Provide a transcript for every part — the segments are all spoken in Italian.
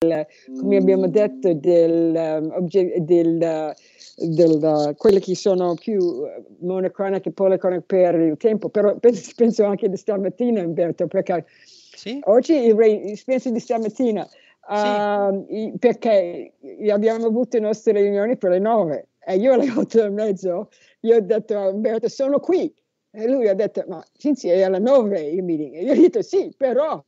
come abbiamo detto, del, um, del, uh, del, uh, quelle che sono più uh, monocroniche e policroniche per il tempo, però penso, anche di stamattina, Umberto, perché sì? oggi penso di stamattina, sì. uh, perché abbiamo avuto le nostre riunioni per le nove e io alle otto e mezzo gli ho detto a Umberto sono qui e lui ha detto ma Cinzia è alle nove il meeting e io ho detto sì però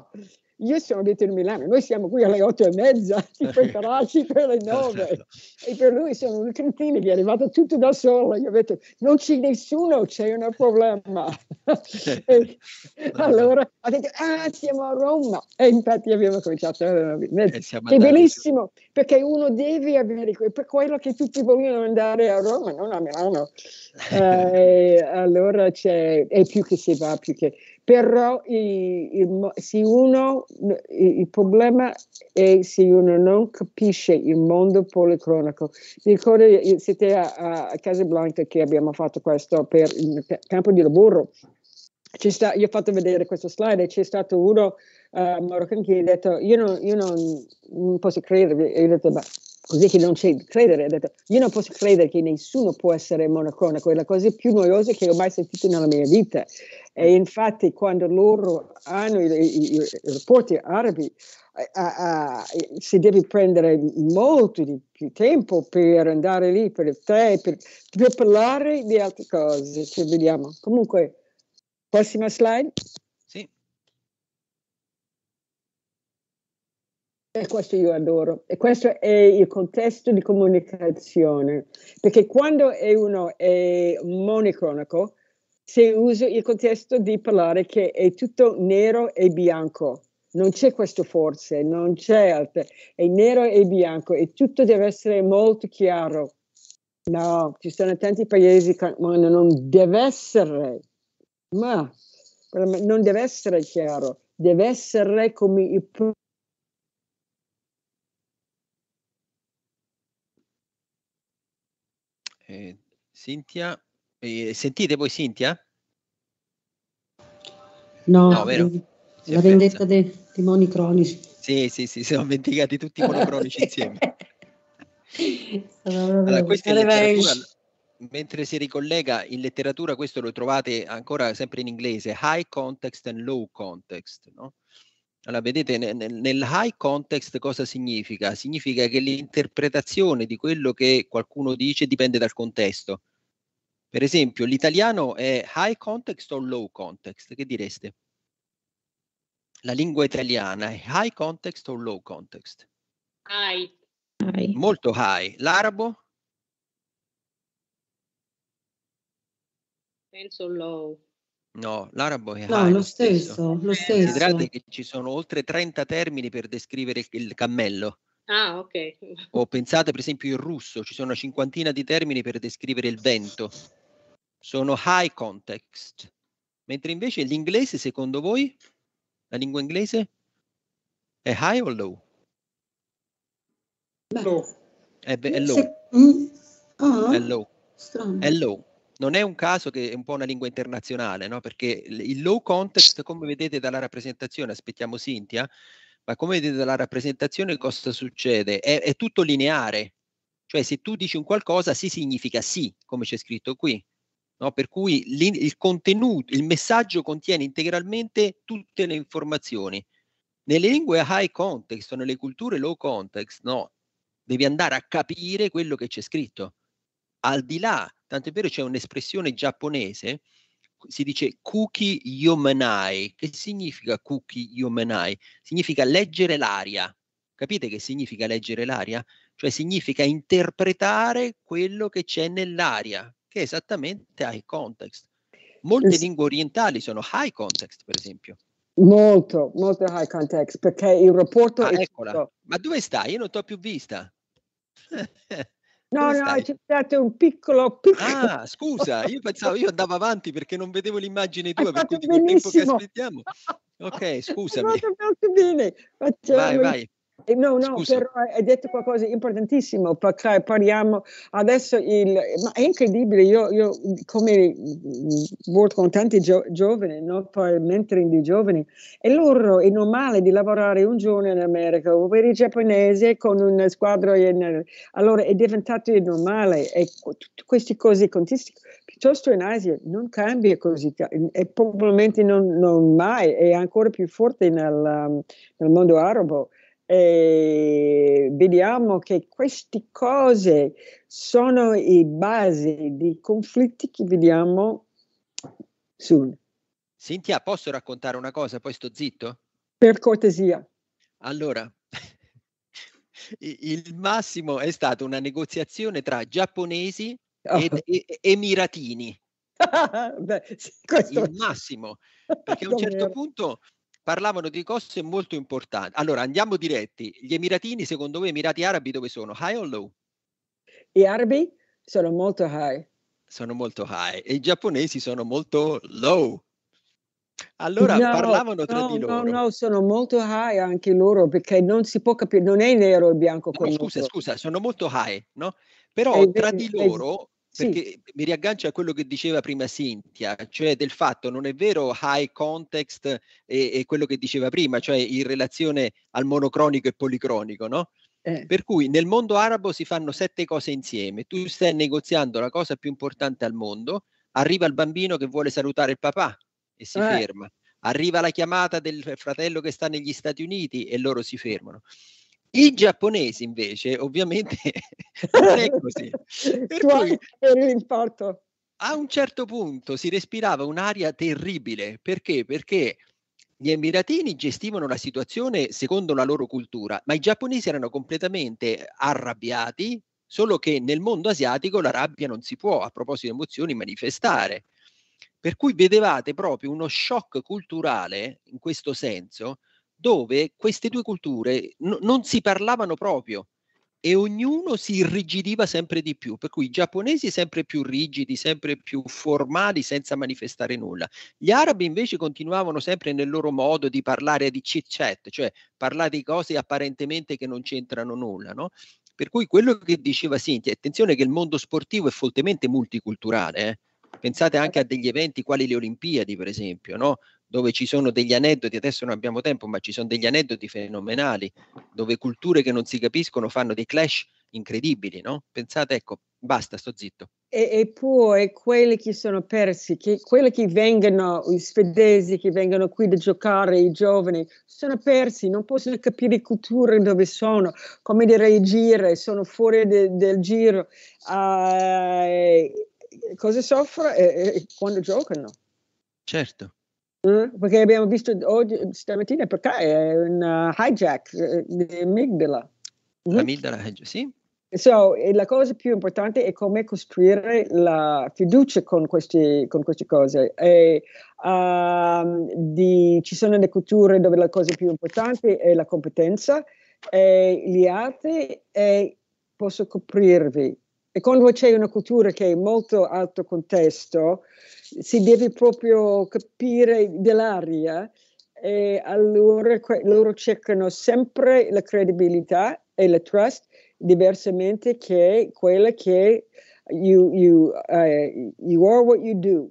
io sono abito in Milano, noi siamo qui alle otto e mezza, ti prepararci per le nove. Certo. E per lui sono un cretino che è arrivato tutto da solo. Io ho detto, non c'è nessuno, c'è un problema. allora ha detto, ah, siamo a Roma. E infatti abbiamo cominciato eh, eh, a mezza. Che bellissimo, su. perché uno deve avere, per quello che tutti vogliono andare a Roma, non a Milano. eh, allora c'è, è più che si va, più che però il, il, se uno, il, il problema è se uno non capisce il mondo policronico. Mi ricordo, eh, siete a, a Casablanca che abbiamo fatto questo per il campo di lavoro. Sta, io ho fatto vedere questo slide e c'è stato uno uh, marocchino che ha detto io, non, io non, non posso credere, e ho detto ma così che non c'è credere, ha detto io non posso credere che nessuno può essere monocronico. è la cosa più noiosa che ho mai sentito nella mia vita. E infatti quando loro hanno i, i, i rapporti arabi eh, a, a, si deve prendere molto di più tempo per andare lì per te, per, per parlare di altre cose. Ci vediamo. Comunque, prossima slide. Sì. E questo io adoro. E questo è il contesto di comunicazione. Perché quando è uno è monicronico, se uso il contesto di parlare che è tutto nero e bianco. Non c'è questo forse, non c'è altro, È nero e bianco e tutto deve essere molto chiaro. No, ci sono tanti paesi che non deve essere, ma non deve essere chiaro, deve essere come il eh, Cintia eh, sentite voi Cintia? No, no vero? Si la vendetta dei, timoni cronici. Sì, sì, sì, sono vendicati tutti i monocronici insieme. Allora, questa è letteratura, mentre si ricollega in letteratura, questo lo trovate ancora sempre in inglese, high context and low context. No? Allora, vedete, nel, nel high context cosa significa? Significa che l'interpretazione di quello che qualcuno dice dipende dal contesto. Per esempio, l'italiano è high context o low context? Che direste? La lingua italiana è high context o low context? High. Molto high. L'arabo? Penso low. No, l'arabo è no, high. No, lo stesso, stesso. lo eh, stesso. Considerate che ci sono oltre 30 termini per descrivere il cammello. Ah, ok. O pensate per esempio il russo, ci sono una cinquantina di termini per descrivere il vento sono high context, mentre invece l'inglese, secondo voi, la lingua inglese è high o low? Low. È, ah, è low. Se- oh, è low. È low. Non è un caso che è un po' una lingua internazionale, no? perché il low context, come vedete dalla rappresentazione, aspettiamo Cintia, ma come vedete dalla rappresentazione cosa succede? È, è tutto lineare, cioè se tu dici un qualcosa sì significa sì, come c'è scritto qui, No? Per cui il contenuto, il messaggio contiene integralmente tutte le informazioni. Nelle lingue high context o nelle culture low context, no, devi andare a capire quello che c'è scritto. Al di là, tanto è vero c'è un'espressione giapponese, si dice cookie yomenai. Che significa cookie yomenai? Significa leggere l'aria. Capite che significa leggere l'aria? Cioè significa interpretare quello che c'è nell'aria, che è esattamente high context. Molte es- lingue orientali sono high context, per esempio. Molto, molto high context, perché il rapporto... Ah, eccola. Tutto. Ma dove stai? Io non ti ho più vista. no, no, ci date un piccolo, piccolo... Ah, scusa, io pensavo, io andavo avanti perché non vedevo l'immagine tua, per cui dico benissimo. tempo che aspettiamo. Ok, scusami. Molto, molto bene. Facciamo vai, vai. Eh, no, no, Scusa. però eh, hai detto qualcosa di importantissimo, cioè, parliamo adesso, il, ma è incredibile, io, io come lavoro mm, con tanti gio, giovani, no? per mentoring di giovani, e loro è normale di lavorare un giorno in America, o per i giapponesi con una squadra, in, allora è diventato normale e tutte queste cose continue piuttosto in Asia non cambia così, e probabilmente non, non mai, è ancora più forte nel, nel mondo arabo eh, vediamo che queste cose sono le basi dei conflitti che vediamo soon. Cintia, posso raccontare una cosa, poi sto zitto? Per cortesia. Allora, il massimo è stata una negoziazione tra giapponesi oh. e emiratini. Beh, sì, questo... Il massimo, perché a un certo punto parlavano di cose molto importanti. Allora, andiamo diretti. Gli Emiratini, secondo voi, Emirati Arabi dove sono? High o low? Gli arabi sono molto high. Sono molto high e i giapponesi sono molto low. Allora no, parlavano tra no, di loro. No, no, sono molto high anche loro perché non si può capire, non è nero e bianco. No, scusa, scusa, sono molto high, no? Però è tra di loro perché sì. mi riaggancio a quello che diceva prima Cintia, cioè del fatto non è vero high context e, e quello che diceva prima, cioè in relazione al monocronico e policronico, no? Eh. Per cui nel mondo arabo si fanno sette cose insieme, tu stai negoziando la cosa più importante al mondo, arriva il bambino che vuole salutare il papà e si eh. ferma, arriva la chiamata del fratello che sta negli Stati Uniti e loro si fermano. I giapponesi invece, ovviamente, non è così. Per cui, per l'importo. A un certo punto si respirava un'aria terribile. Perché? Perché gli emiratini gestivano la situazione secondo la loro cultura, ma i giapponesi erano completamente arrabbiati, solo che nel mondo asiatico la rabbia non si può, a proposito di emozioni, manifestare. Per cui vedevate proprio uno shock culturale in questo senso, dove queste due culture n- non si parlavano proprio e ognuno si irrigidiva sempre di più, per cui i giapponesi sempre più rigidi, sempre più formali, senza manifestare nulla. Gli arabi invece continuavano sempre nel loro modo di parlare di chit-chat, cioè parlare di cose apparentemente che non c'entrano nulla, no? Per cui quello che diceva Cinti, attenzione che il mondo sportivo è fortemente multiculturale, eh? Pensate anche a degli eventi quali le Olimpiadi, per esempio, no? dove ci sono degli aneddoti, adesso non abbiamo tempo, ma ci sono degli aneddoti fenomenali, dove culture che non si capiscono fanno dei clash incredibili, no? Pensate, ecco, basta, sto zitto. E, e poi quelli che sono persi, che, quelli che vengono, i svedesi che vengono qui da giocare, i giovani, sono persi, non possono capire le culture dove sono, come reagire, sono fuori de, del giro. Uh, cosa soffrono eh, eh, quando giocano? Certo. Mm, perché abbiamo visto oggi, stamattina, perché è un uh, hijack eh, di amigdala. Mm-hmm. L'amigdala, eh, sì. So, la cosa più importante è come costruire la fiducia con, questi, con queste cose. E, um, di, ci sono le culture dove la cosa più importante è la competenza e gli altri e posso coprirvi e quando c'è una cultura che è molto alto contesto, si deve proprio capire dell'aria e allora loro cercano sempre la credibilità e la trust diversamente che quella che you, you, uh, you are what you do.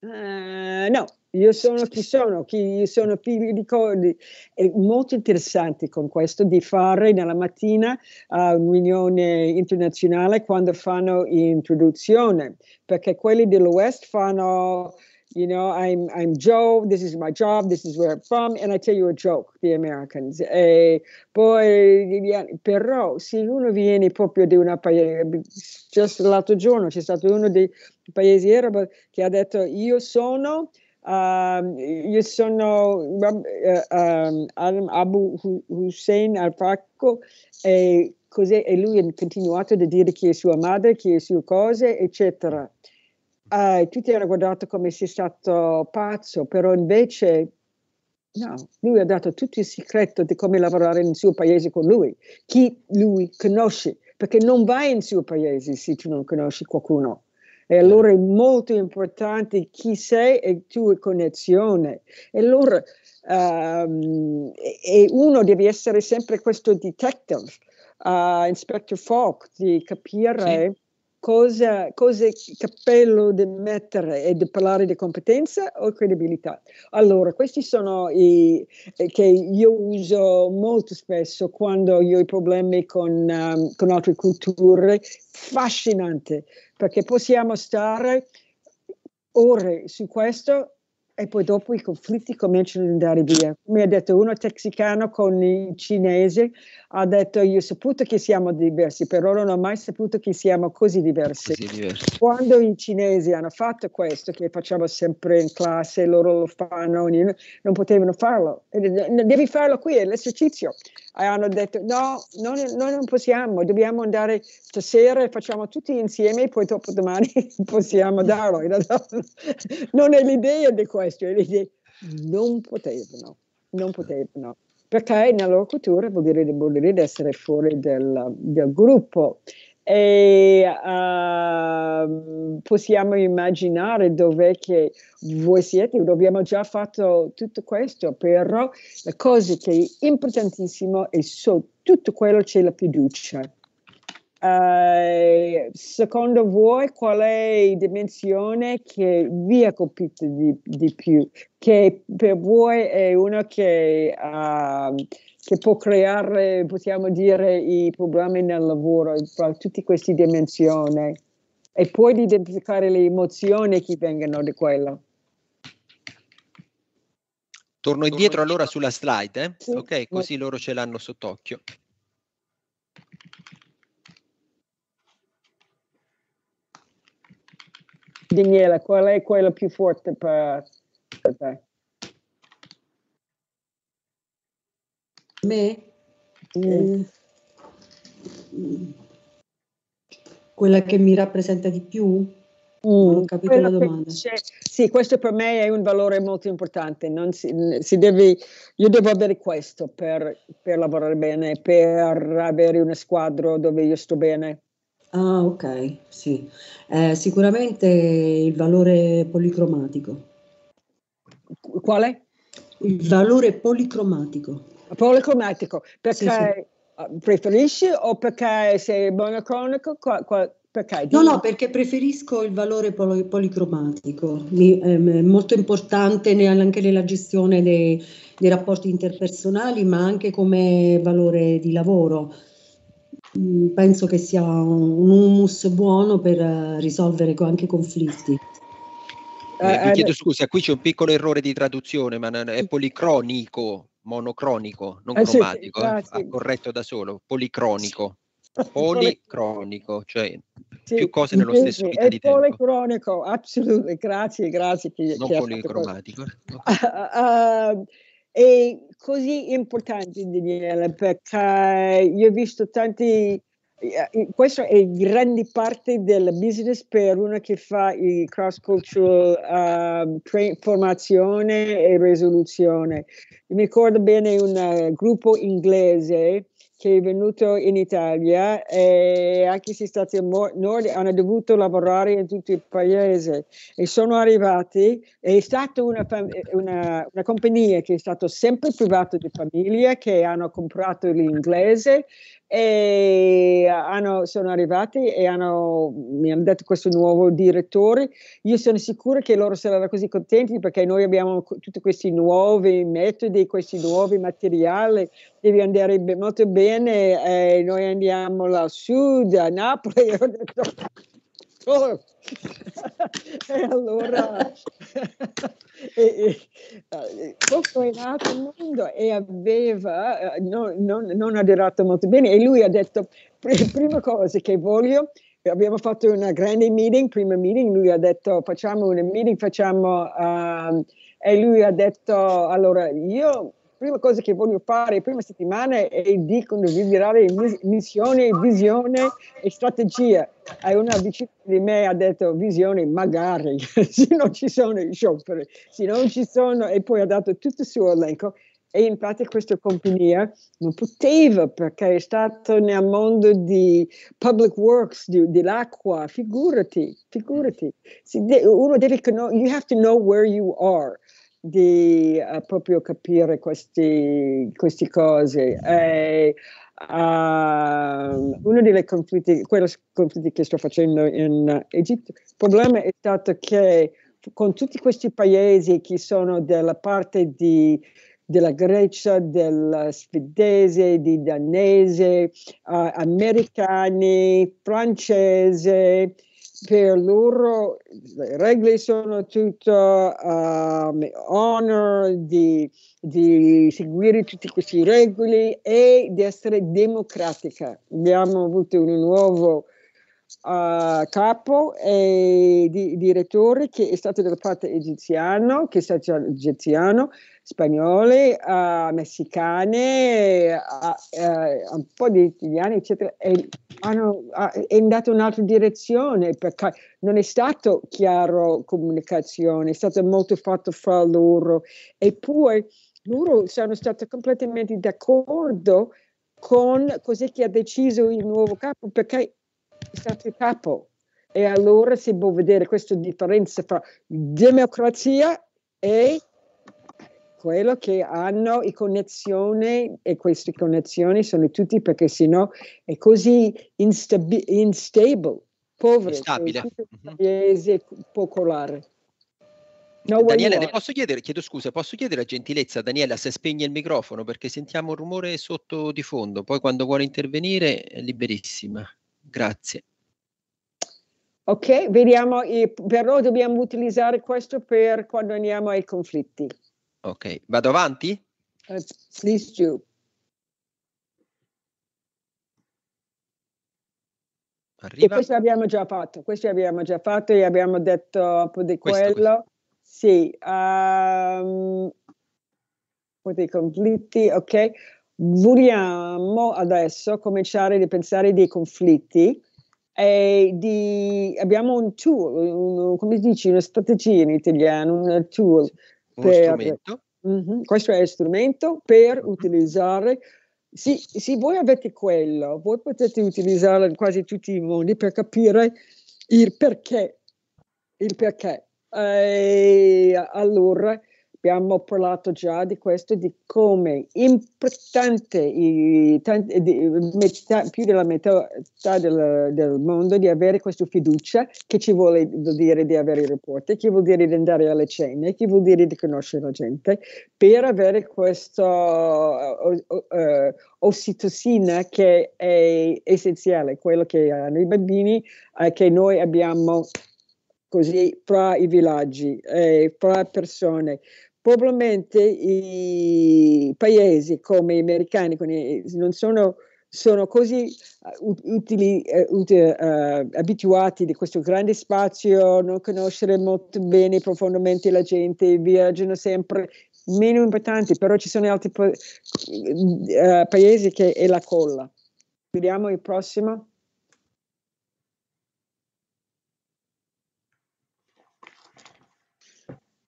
Uh, no, io sono chi sono, chi sono figli di Cordi. È molto interessante con questo di fare nella mattina uh, un'unione internazionale quando fanno l'introduzione, perché quelli dell'Ovest fanno you know, I'm I'm Joe. This is my job. This is where I'm from, and I tell you a joke, the Americans. E poi, però, se uno viene proprio di una paese, just l'altro giorno c'è stato uno dei paesi arabi che ha detto io sono Um, io sono um, Abu Hussein al-Fakko e, e, lui ha continuato a dire chi è sua madre, chi è sue cose, eccetera. Uh, eh, tutti hanno guardato come se è stato pazzo, però invece no, lui ha dato tutto il segreto di come lavorare nel suo paese con lui, chi lui conosce, perché non vai nel suo paese se tu non conosci qualcuno e allora è molto importante chi sei e tue connessione. E allora um, e uno deve essere sempre questo detective, uh, Inspector Falk, di capire. Sì cosa, cosa cappello di mettere e di parlare di competenza o credibilità. Allora, questi sono i eh, che io uso molto spesso quando io ho problemi con, um, con altre culture, fascinante, perché possiamo stare ore su questo e poi dopo i conflitti cominciano ad andare via. Mi ha detto uno texicano con il cinese, ha detto io ho saputo che siamo diversi, però non ho mai saputo che siamo così diversi. così diversi. Quando i cinesi hanno fatto questo, che facciamo sempre in classe, loro lo fanno, non potevano farlo, devi farlo qui, è l'esercizio. E hanno detto no, noi, noi non possiamo, dobbiamo andare stasera e facciamo tutti insieme e poi dopo domani possiamo darlo. Non è l'idea di questo, è l'idea non potevano, non potevano perché nella loro cultura vuol dire, vuol dire essere fuori del, del gruppo. E uh, possiamo immaginare dove voi siete, abbiamo già fatto tutto questo, però la cosa che è importantissima è su tutto quello c'è la fiducia Uh, secondo voi qual è la dimensione che vi ha colpito di, di più? Che per voi è una che, uh, che, può creare, possiamo dire, i problemi nel lavoro, tutte queste dimensioni, e poi identificare le emozioni che vengono da quello. Torno indietro allora sulla slide, eh? sì, ok? Così loro ce l'hanno sott'occhio. Daniela, qual è quella più forte per, per te? Me? Mm. Eh, quella che mi rappresenta di più? Mm, non capito Quello la domanda. Sì, questo per me è un valore molto importante. Si, si deve, io devo avere questo per, per, lavorare bene, per avere una squadra dove io sto bene. Ah, ok, sì. Ehm, sicuramente il valore policromatico. Qu quale? Il valore policromatico. Policromatico, perché Sì, sì. preferisci o perché sei monocronico? Qua qua perché? No, no, perché preferisco il valore policromatico. Mi ehm, è molto importante anche nella gestione dei dei rapporti interpersonali, ma anche come valore di lavoro. Mm, penso che sia un humus buono per eh, risolvere anche conflitti. Eh, vi chiedo eh, scusa, qui c'è un piccolo errore di traduzione, ma è policronico, monocronico, non eh, cromatico, sì, eh, sì, ah, corretto da solo, policronico. Policronico, cioè più cose nello stesso è di tempo. Policronico, assolutamente, grazie, grazie. Che, non che policromatico. Uh, uh, è così importante, Daniela, perché io ho visto tanti, eh, questo è grande parte del business per una che fa il cross-cultural uh, formazione e risoluzione. Mi ricordo bene un uh, gruppo inglese che è venuto in Italia e anche se in nord hanno dovuto lavorare in tutto il paese e sono arrivati è stata una, una, una compagnia che è stata sempre privata di famiglia che hanno comprato l'inglese e hanno, sono arrivati e hanno, mi hanno dato questo nuovo direttore. Io sono sicura che loro saranno così contenti perché noi abbiamo tutti questi nuovi metodi, questi nuovi materiali, devi andare molto bene. Eh, noi andiamo là sud, a Napoli. Storm. e allora e, e, eh, questo è nato il mondo e aveva, eh, no, non, non ha durato molto bene e lui ha detto, prima cosa che voglio eh, abbiamo fatto una grande meeting, prima meeting, lui ha detto facciamo una meeting, facciamo... Uh, e lui ha detto allora io prima cosa che voglio fare le prime settimane è di condividere missione, visione e strategia. E una vicina di me ha detto visione magari, se non ci sono i scioperi, se non ci sono, e poi ha dato tutto il suo elenco. E infatti questa compagnia non poteva perché è stata nel mondo di public works, di, dell'acqua, figurati, figurati. uno deve conoscere, you have to know where you are di uh, proprio capire questi, queste cose. E, uh, ehm, uno dei conflitti, quello conflitti, che sto facendo in Egitto, il problema è stato che con tutti questi paesi che sono della parte di, della Grecia, della svedese, di danese, uh, americani, francese, per loro le regole sono tutto um, honor di, di, seguire tutte queste regole e di essere democratica. Abbiamo avuto un nuovo uh, capo e di, direttore che è stato della parte egiziana, che è stato egiziano, spagnolo, uh, messicane, uh, uh, un po' di italiani, eccetera, e hanno, è andato in un'altra direzione perché non è stato chiaro comunicazione, è stato molto fatto fra loro e poi loro sono stati completamente d'accordo con cos'è che ha deciso il nuovo capo perché è stato il capo. E allora si può vedere questa differenza tra democrazia e quello che hanno i connessioni e queste connessioni sono tutti perché sennò è così instabi- cioè, instabile, povero, instabile. Mhm. paese popolare. No Daniele, le posso chiedere, chiedo scusa, posso chiedere a gentilezza Daniela se spegne il microfono perché sentiamo un rumore sotto di fondo, poi quando vuole intervenire è liberissima. Grazie. Ok, vediamo, però dobbiamo utilizzare questo per quando andiamo ai conflitti. Ok, vado avanti? Uh, please do. Arriva. E questo abbiamo già fatto, questo abbiamo già fatto e abbiamo detto un po' di questo, quello. Questo. Sì, um, po' dei conflitti, ok. Vogliamo adesso cominciare a pensare dei conflitti e di, abbiamo un tool, un, come dici, una strategia in italiano, un tool. Uno per, strumento. Uh-huh, questo è il strumento per uh-huh. utilizzare sì, sì, voi avete quello, voi potete utilizzarlo in quasi tutti i modi per capire il perché, il perché. E allora abbiamo parlato già di questo, di come importante i, tanti, di, metà, più della metà del, del, mondo di avere questa fiducia, che ci vuole dire di avere i rapporti, che vuol dire di andare alle cene, che vuol dire di conoscere la gente, per avere questa uh, eh, uh, uh, ossitocina che è essenziale, quello che hanno i bambini, eh, che noi abbiamo così fra i villaggi, eh, fra persone probabilmente i paesi come gli americani eh, non sono, sono così eh, utili, eh, utili, uh, abituati di questo grande spazio, non conoscere molto bene profondamente la gente, viaggiano sempre meno importanti, però ci sono altri uh, paesi che è la colla. Vediamo il prossimo.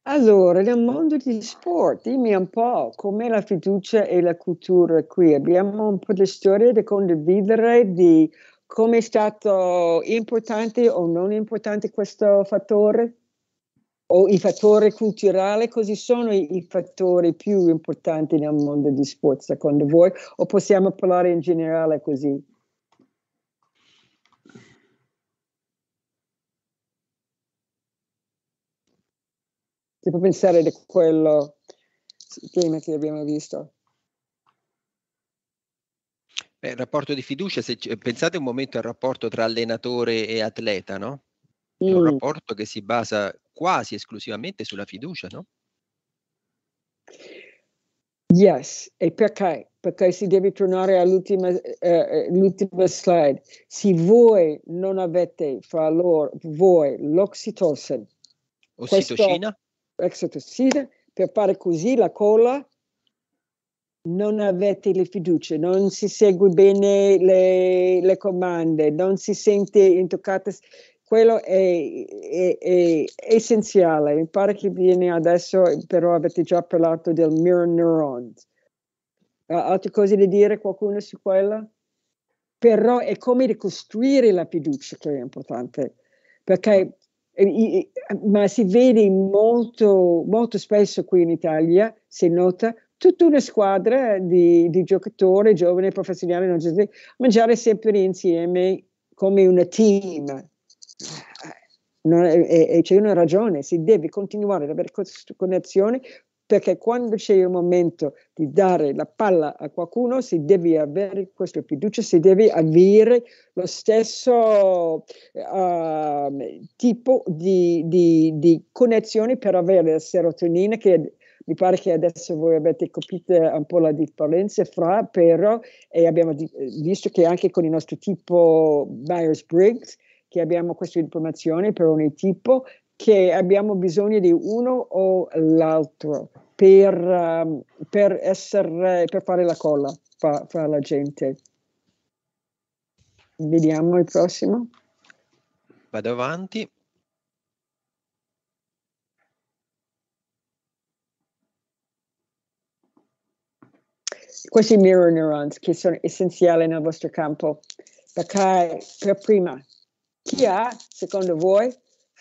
Allora, nel mondo degli sport, dimmi un po' com'è la fiducia e la cultura qui. Abbiamo un po' di storia da condividere di come è stato importante o non importante questo fattore? O i fattori culturali, quali sono i, i fattori più importanti nel mondo degli sport secondo voi? O possiamo parlare in generale così? si può pensare di quello prima che abbiamo visto. Beh, il rapporto di fiducia, se, pensate un momento al rapporto tra allenatore e atleta, no? È un mm. rapporto che si basa quasi esclusivamente sulla fiducia, no? Yes, e perché? Perché si deve tornare all'ultima, eh, eh slide. Se voi non avete fra loro, voi l'oxitocin. Ossitocina? Questo, exotossina per fare così la cola, non avete le fiducia, non si segue bene le, le comande, non si sente intoccata. Quello è, è, è, essenziale. Mi pare che viene adesso, però avete già parlato del mirror neurons. Uh, altre cose da dire qualcuno su quella? Però è come ricostruire la fiducia che è importante, perché ma si vede molto, molto spesso qui in Italia, si nota, tutta una squadra di, di giocatori, giovani, professionali, non giusti, mangiare sempre insieme come una team. Non, e, e c'è una ragione, si deve continuare ad avere questa connessione perché quando c'è il momento di dare la palla a qualcuno si deve avere questa fiducia, si deve avere lo stesso uh, tipo di, di, di, connessione per avere la serotonina che mi pare che adesso voi avete capito un po' la differenza fra, però, e abbiamo di, visto che anche con il nostro tipo Myers-Briggs, che abbiamo queste informazioni per ogni tipo che abbiamo bisogno di uno o l'altro per, um, per, essere, per fare la colla fra, fra la gente. Vediamo il prossimo. Vado avanti. Questi mirror neurons che sono essenziali nel vostro campo. Perché per prima, chi ha, secondo voi,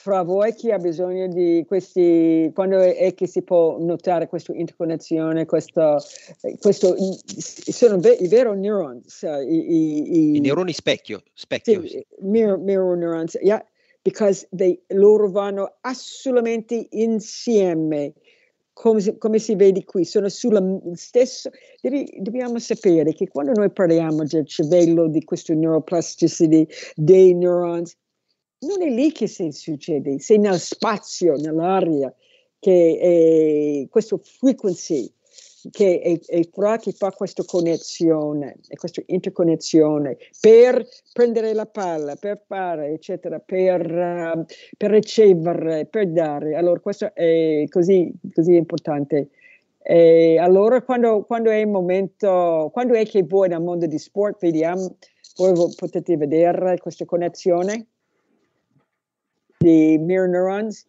fra voi chi ha bisogno di questi, quando è, che si può notare questa interconnessione, questo, eh, questo sono ve, i veri neurons. I, i, I, neuroni specchio, specchio. Sì, mirror, mirror neurons, yeah, because they, loro vanno assolutamente insieme. Come si, come si vede qui, sono sulla stessa. dobbiamo sapere che quando noi parliamo del cervello, di questa neuroplasticity, dei neurons, non è lì che si succede, se nel spazio, nell'aria, che è questo frequency, che è, è fra che fa questa connessione, questa interconnessione per prendere la palla, per fare, eccetera, per, uh, per ricevere, per dare. Allora, questo è così, così importante. E allora, quando, quando, è il momento, quando è che voi nel mondo di sport vediamo, voi potete vedere questa connessione? the mirror neurons?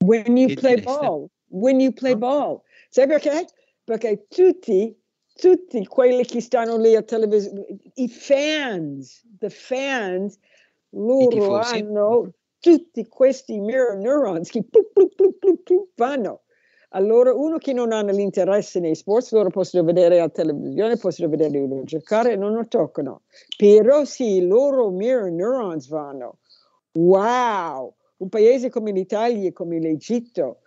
When you play ball, when you play ball. Sai perché? Perché tutti, tutti quelli che stanno lì a televisione, i fans, the fans, loro hanno tutti questi mirror neurons che plup, plup, plup, plup, plup, vanno. Allora, uno che non ha l'interesse nei sport, loro possono vedere la televisione, possono vedere giocare, e non lo toccano. Però sì, i loro mirror neurons vanno, wow! Un paese come l'Italia, come l'Egitto,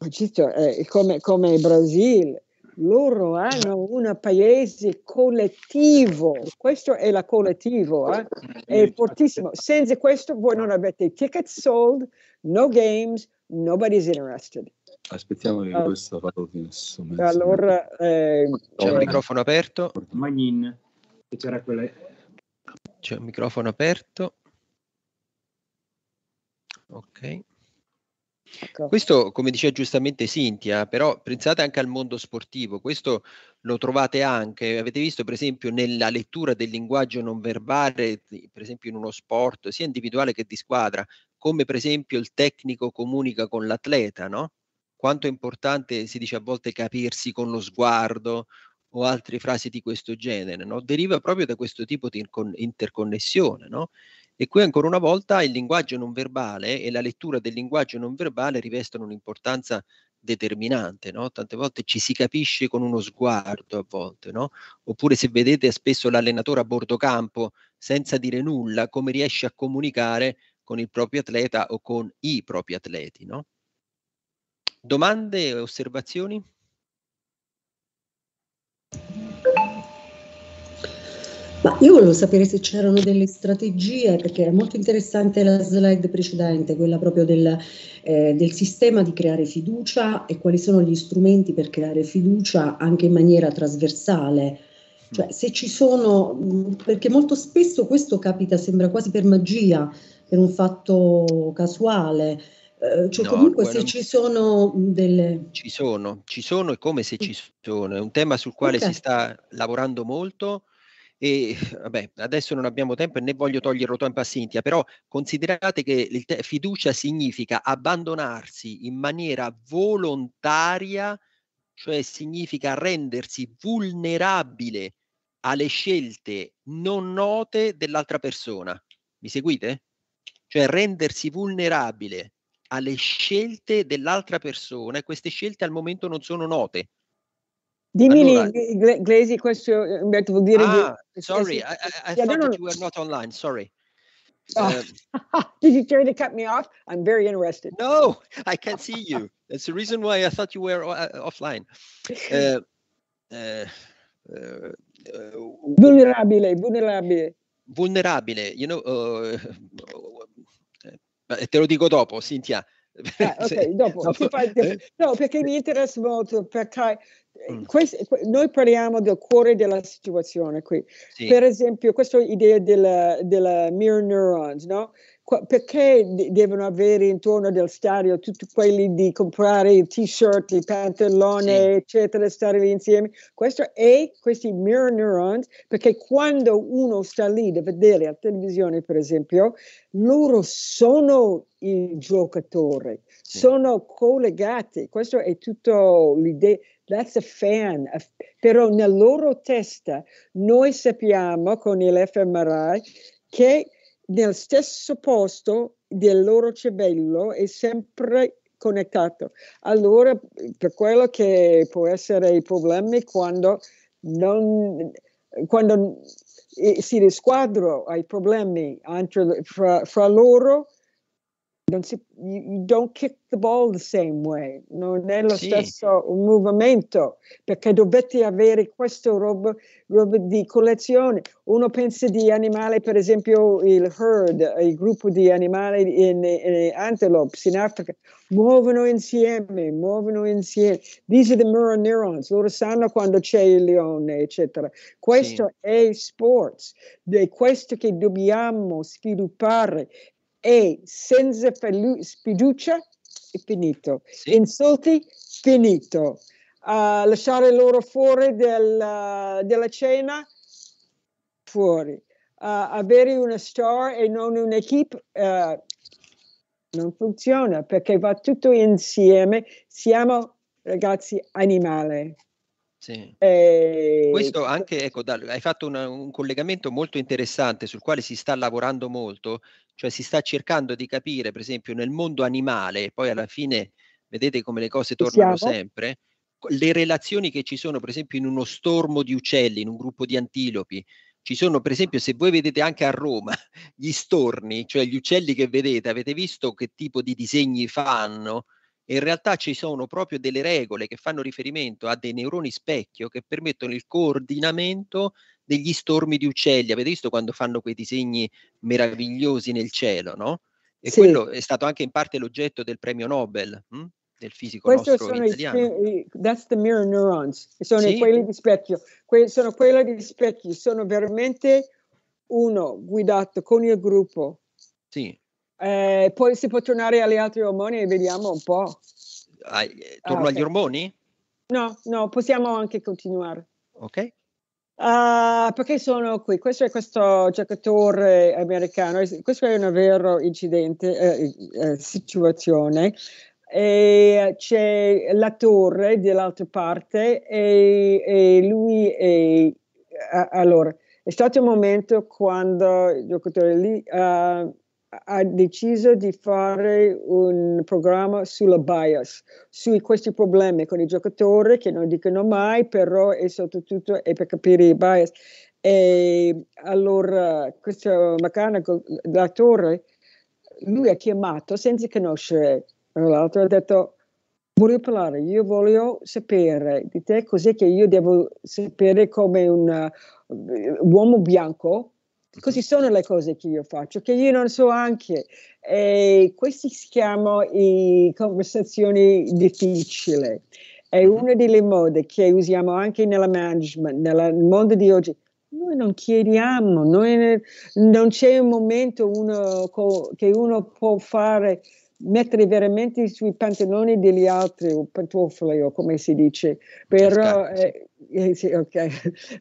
l'Egitto eh, come, come il Brasile, loro hanno un paese collettivo, questo è la collettivo, eh? è fortissimo. Senza questo voi non avete ticket sold, no games, nobody's interested. Aspettiamo che ah. questo valuti nessun mezzo. Allora, eh, c'è un microfono aperto. Magnin, c'era quella... C'è un microfono aperto. Ok. Ecco. Questo, come diceva giustamente Cintia, però pensate anche al mondo sportivo, questo lo trovate anche, avete visto per esempio nella lettura del linguaggio non verbale, per esempio in uno sport, sia individuale che di squadra, come per esempio il tecnico comunica con l'atleta, no? quanto è importante, si dice a volte, capirsi con lo sguardo o altre frasi di questo genere, no? deriva proprio da questo tipo di interconnessione. No? E qui ancora una volta il linguaggio non verbale e la lettura del linguaggio non verbale rivestono un'importanza determinante, no? tante volte ci si capisce con uno sguardo a volte, oppure se vedete spesso l'allenatore a bordo campo senza dire nulla, come riesce a comunicare con il proprio atleta o con i propri atleti. No? Domande e osservazioni? Ma io volevo sapere se c'erano delle strategie, perché è molto interessante la slide precedente, quella proprio del, eh, del, sistema di creare fiducia e quali sono gli strumenti per creare fiducia anche in maniera trasversale. Cioè, mm. se ci sono, perché molto spesso questo capita, sembra quasi per magia, per un fatto casuale, Ehm, cioè no, comunque se non... ci sono delle... Ci sono, ci sono e come se ci sono. È un tema sul quale okay. si sta lavorando molto e vabbè, adesso non abbiamo tempo e ne voglio toglierlo tempo a Cintia, però considerate che te- fiducia significa abbandonarsi in maniera volontaria, cioè significa rendersi vulnerabile alle scelte non note dell'altra persona. Mi seguite? Cioè rendersi vulnerabile alle scelte dell'altra persona e queste scelte al momento non sono note. Dimmi allora, lì, questo Umberto eh, vuol dire... Ah, di, sorry, I, I, I yeah, thought you were not online, sorry. Uh, Did you try to cut me off? I'm very interested. No, I can't see you. That's the reason why I thought you were uh, offline. Uh, uh, uh, uh, vulnerabile, vulnerabile. Vulnerabile, you know, eh, te lo dico dopo, Cintia. Ah, ok, dopo. dopo. Fa... Eh? No, perché mi interessa molto, perché mm. quest... noi parliamo del cuore della situazione qui. Sì. Per esempio, questa idea della, della mirror neurons, no? perché devono avere intorno del stadio tutti quelli di comprare i t-shirt, i pantaloni, sì. eccetera, stare lì insieme? Questo è questi mirror neurons, perché quando uno sta lì da vedere la televisione, per esempio, loro sono i giocatori, sì. sono collegati. Questo è tutto l'idea. That's a fan. Però nella loro testa noi sappiamo con l'FMRI che nel stesso posto del loro cervello è sempre connettato. Allora, per quello che può essere i problemi quando non quando eh, si risquadrano i problemi fra, fra loro non si, you don't kick the ball the same way, non è lo sì. stesso movimento, perché dovete avere questo roba, roba, di collezione. Uno pensa di animali, per esempio il herd, il gruppo di animali in, in antelopes in Africa, muovono insieme, muovono insieme. These are the mirror neurons, loro sanno quando c'è il leone, eccetera. Questo sì. è sports, è questo che dobbiamo sviluppare e senza fiducia è finito, sì. insulti finito, uh, lasciare loro fuori del, uh, della cena fuori, uh, avere una star e non un'equipe eh, non funziona perché va tutto insieme, siamo ragazzi animali. Sì. E... Questo anche, ecco, hai fatto una, un collegamento molto interessante sul quale si sta lavorando molto, cioè si sta cercando di capire, per esempio, nel mondo animale, poi alla fine vedete come le cose tornano Siamo. sempre, le relazioni che ci sono, per esempio, in uno stormo di uccelli, in un gruppo di antilopi. Ci sono, per esempio, se voi vedete anche a Roma gli storni, cioè gli uccelli che vedete, avete visto che tipo di disegni fanno? in realtà ci sono proprio delle regole che fanno riferimento a dei neuroni specchio che permettono il coordinamento degli stormi di uccelli. Avete visto quando fanno quei disegni meravigliosi nel cielo, no? E sì. quello è stato anche in parte l'oggetto del premio Nobel. Hm? del fisico Questo sono italiano. I, that's the mirror neurons, sono sì. quelli di specchio, que, sono quelli di specchio, sono veramente uno guidato con il gruppo. Sì. Eh, poi si può tornare agli altri ormoni e vediamo un po'. Eh, ah, torno ah, okay. agli ormoni? No, no, possiamo anche continuare. Ok. Uh, perché sono qui? Questo è questo giocatore americano, questo è un vero incidente, eh, eh, situazione. E c'è la torre dall'altra parte e, e lui è, a, allora è stato un momento quando il giocatore lì uh, ha deciso di fare un programma sulla bias, su questi problemi con i giocatori che non dicono mai, però è soprattutto è per capire i bias. E allora questo meccanico, l'attore, lui ha chiamato senza conoscere l'altro, ha detto voglio parlare, io voglio sapere di te cos'è che io devo sapere come un eh, uomo bianco Così sono le cose che io faccio, che io non so anche. E eh, questi si chiamano i conversazioni difficili. È mhm. una delle mode che usiamo anche nel management, nel mondo di oggi. Noi non chiediamo, noi non c'è un momento uno che uno può fare mettere veramente sui pantaloni degli altri o pantofole o come si dice, però eh, eh, sì, okay.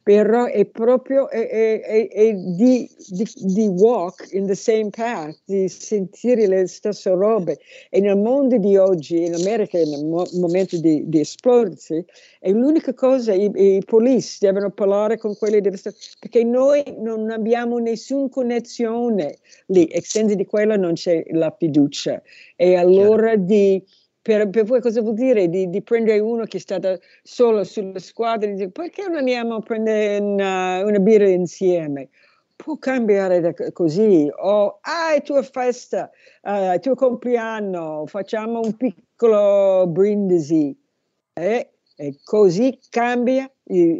però è proprio è, è, è, di, di, di, walk in the same path, di sentire le stesse robe. E nel mondo di oggi, in America, nel mo- momento di, di esporsi, è l'unica cosa, i, i polizi devono parlare con quelli delle perché noi non abbiamo nessuna connessione lì, e senza di quella non c'è la fiducia. E allora di per, per, voi cosa vuol dire di, di, prendere uno che è stato solo sulla squadra e dire perché non andiamo a prendere una, eh, una birra insieme? Può cambiare da, così, o ah, è tua festa, uh, è tuo compleanno, facciamo un piccolo brindisi. Eh? E così cambia,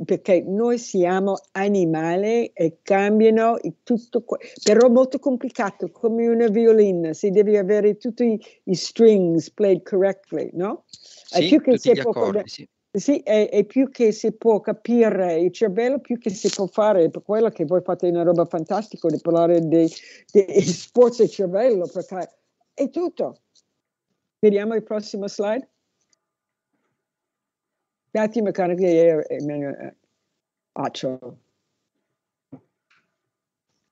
perché noi siamo animali e cambiano tutto, però molto complicato, come una violina, si deve avere tutti i, strings played correctly, no? Sì, più che si gli poco, accordi, sì. Sì, è, è, più che si può capire il cervello, più che si può fare, per quello che voi fate una roba fantastica di parlare di, di sforzo del cervello, perché è tutto. Vediamo il prossimo slide. Piatti Meccanica e Accio.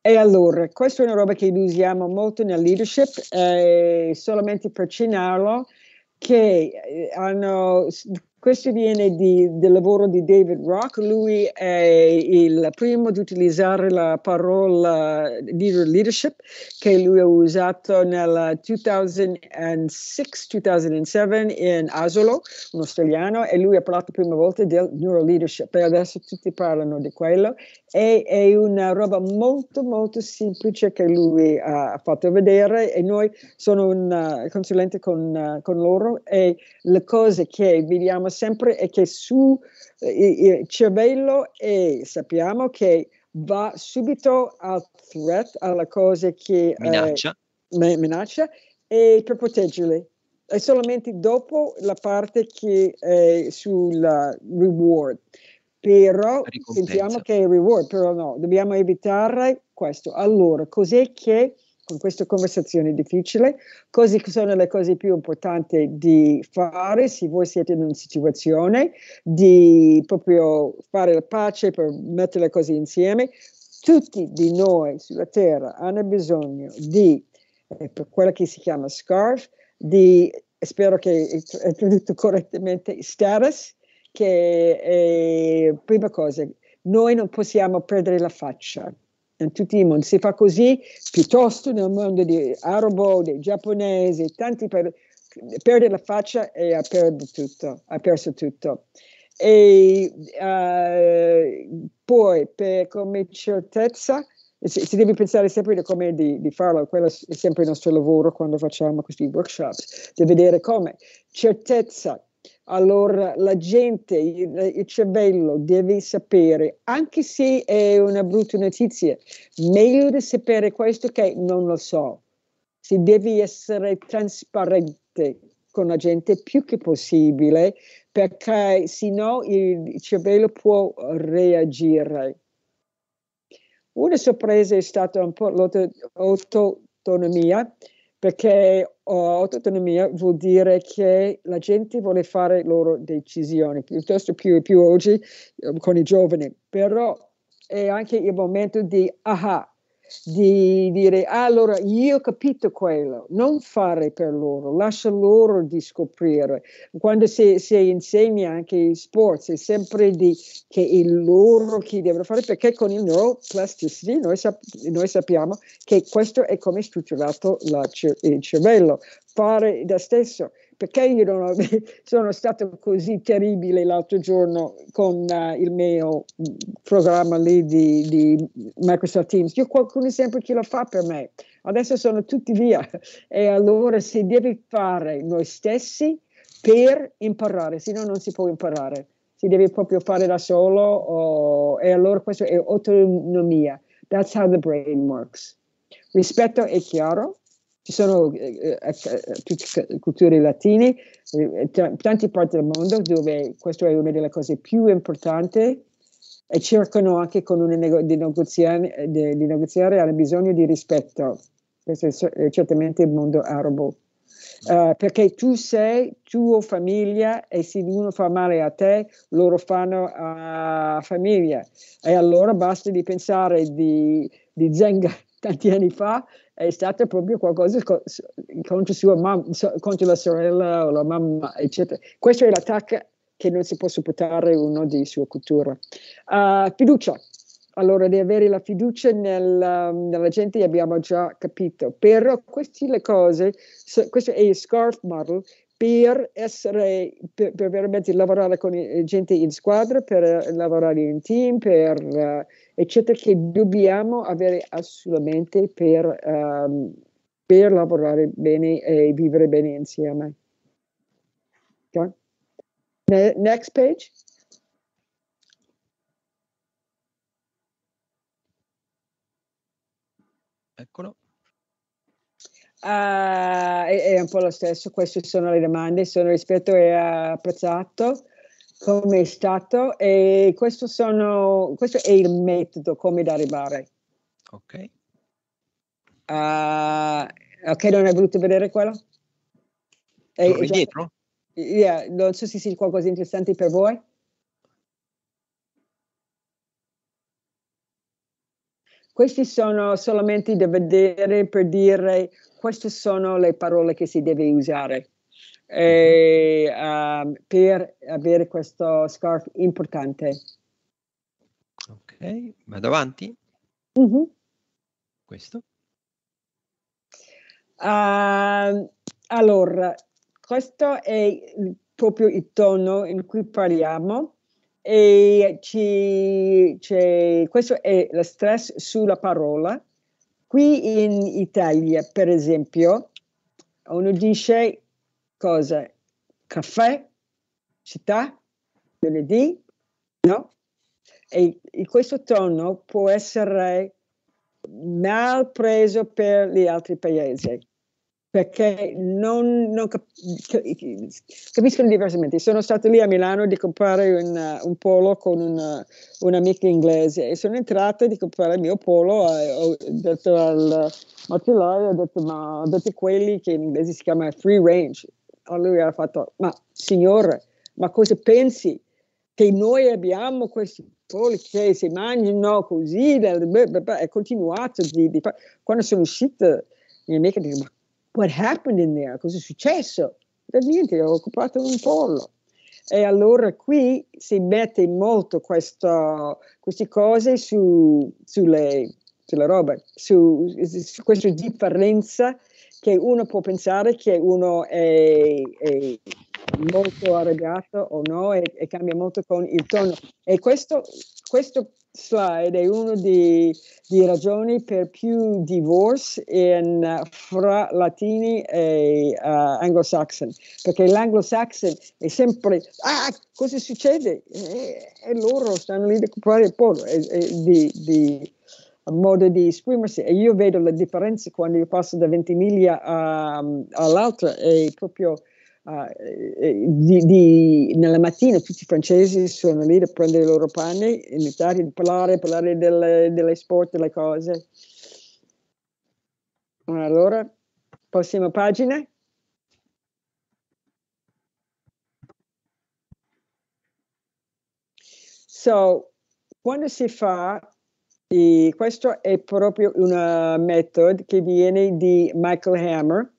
E allora, questa è una roba che usiamo molto nella leadership, eh, solamente per cenarlo, che eh, hanno questo viene di, del lavoro di David Rock, lui è il primo ad utilizzare la parola leader leadership che lui ha usato nel 2006-2007 in Asolo, un australiano, e lui ha parlato per prima volta del neuroleadership e adesso tutti parlano di quello e è una roba molto molto semplice che lui ha fatto vedere e noi sono un consulente con, con loro e le cose che vediamo sempre è che su, eh, il cervello e sappiamo che va subito al threat, alla cosa che eh, minaccia, eh, minaccia e per proteggerli. È solamente dopo la parte che è sul reward. Però pensiamo che è il reward, però no, dobbiamo evitare questo. Allora, cos'è che con questa conversazione difficile, cose che sono le cose più importanti di fare se voi siete in una situazione, di proprio fare la pace per mettere le cose insieme. Tutti di noi sulla Terra hanno bisogno di, eh, per quella che si chiama SCARF, di, spero che è tradotto correttamente, status, che è prima cosa, noi non possiamo perdere la faccia in tutti i mondi. Si fa così piuttosto nel mondo di arabo, dei giapponesi, tanti per, perde la faccia e ha perso tutto. Ha perso tutto. E uh, poi per, come certezza si, si, deve pensare sempre di come di, di, farlo, quello è sempre il nostro lavoro quando facciamo questi workshop, di vedere come certezza allora la gente, il, il cervello deve sapere, anche se è una brutta notizia, meglio di sapere questo che non lo so. Si deve essere trasparente con la gente più che possibile perché se no il cervello può reagire. Una sorpresa è stata un po' l'autonomia perché oh, autonomia vuol dire che la gente vuole fare loro decisioni, piuttosto più, più oggi eh, con i giovani, però è anche il momento di, aha, di dire allora io ho capito quello, non fare per loro, lascia loro di scoprire. Quando si, si insegna anche in sport, è sempre di, che è loro chi devono fare, perché con il neuroplasticity noi, sap- noi sappiamo che questo è come è strutturato la, il cervello, fare da stesso perché io non ho, sono stato così terribile l'altro giorno con uh, il mio mm, programma lì di, di, Microsoft Teams. Io qualcuno sempre che lo fa per me. Adesso sono tutti via. E allora si deve fare noi stessi per imparare, se no non si può imparare. Si deve proprio fare da solo o, e allora questo è autonomia. That's how the brain works. Rispetto è chiaro, ci sono eh, eh, eh, eh culture latine, eh, eh t- tante parti del mondo dove questa è una delle cose più importanti e cercano anche con una nego- di, negoziare, di, di, negoziare, hanno bisogno di rispetto. Questo è, so- è certamente il mondo arabo. Uh, perché tu sei tua famiglia e se uno fa male a te, loro fanno a famiglia. E allora basta di pensare di, di zenga tanti anni fa, è stata proprio qualcosa contro sua mamma, contro la sorella o la mamma, eccetera. Questo è l'attacco che non si può sopportare uno di sua cultura. Uh, fiducia. Allora, di avere la fiducia nel, um, nella gente abbiamo già capito, però queste le cose, questo è il SCARF model, per, essere, per, per veramente lavorare con eh, gente in squadra, per eh, lavorare in team, per, uh, eccetera, che dobbiamo avere assolutamente per, um, per lavorare bene e vivere bene insieme. Okay. Next page. Eccolo. Uh, ah, è, è, un po' lo stesso, queste sono le domande, sono rispetto e apprezzato come è stato e questo, sono, questo è il metodo come da arrivare. Ok. Uh, ok, non è voluto vedere quello? Torni eh, indietro? Yeah, non so se sia qualcosa di interessante per voi. Questi sono solamente da vedere per dire queste sono le parole che si deve usare eh, uh, per avere questo scarf importante. Ok, vado avanti. Mm-hmm. Questo. Uh, allora, questo è proprio il tono in cui parliamo. E ci, questo è lo stress sulla parola. Qui in Italia, per esempio, uno dice cosa? Caffè, città, lunedì, no? E, e questo tono può essere mal preso per gli altri paesi perché non, non cap- capiscono diversamente. Sono stato lì a Milano di comprare un, un polo con una, un'amica inglese e sono entrata di comprare il mio polo e ho detto al macellaio, ho detto ma avete quelli che in inglese si chiama free range? Allora lui ha fatto ma signore, ma cosa pensi che noi abbiamo questi poli che si mangiano così? E continuato di, di, quando sono uscita mia amica dice ma what happened in there, cosa è successo? Da niente, ho occupato un pollo. E allora qui si mette molto questo, queste cose su, sulle, sulla roba, su, su, questa differenza che uno può pensare che uno è, è molto arrogato o no e, e, cambia molto con il tono. E questo, questo slide cioè, è una delle ragioni per più divorce in, uh, fra latini e uh, eh, anglosassoni, perché l'anglosassone è sempre, ah, cosa succede? E, e loro stanno lì a comprare il pollo, e, e, di, di modo di esprimersi e io vedo le differenze quando io passo da Ventimiglia a, ehm, all'altra, è proprio uh, di, di, nella mattina tutti i francesi sono lì a prendere i loro panni, in Italia, di parlare, parlare delle, delle sport, delle cose. Allora, prossima pagina. So, quando si fa, e questo è proprio un metodo che viene di Michael Hammer,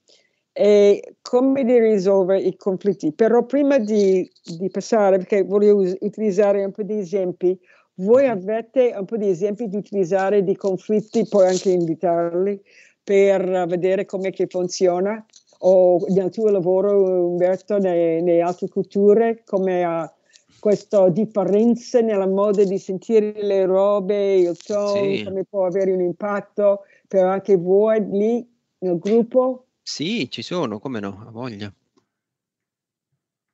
e come di risolvere i conflitti. Però prima di, di passare, perché voglio us- utilizzare un po' di esempi, voi mm-hmm. avete un po' di esempi di utilizzare di conflitti, puoi anche invitarli per vedere come funziona o nel tuo lavoro Umberto, nelle altre culture, come ha questa differenza nella modo di sentire le robe, il tono, sì. come può avere un impatto, però anche voi lì nel gruppo sì, ci sono, come no, a voglia.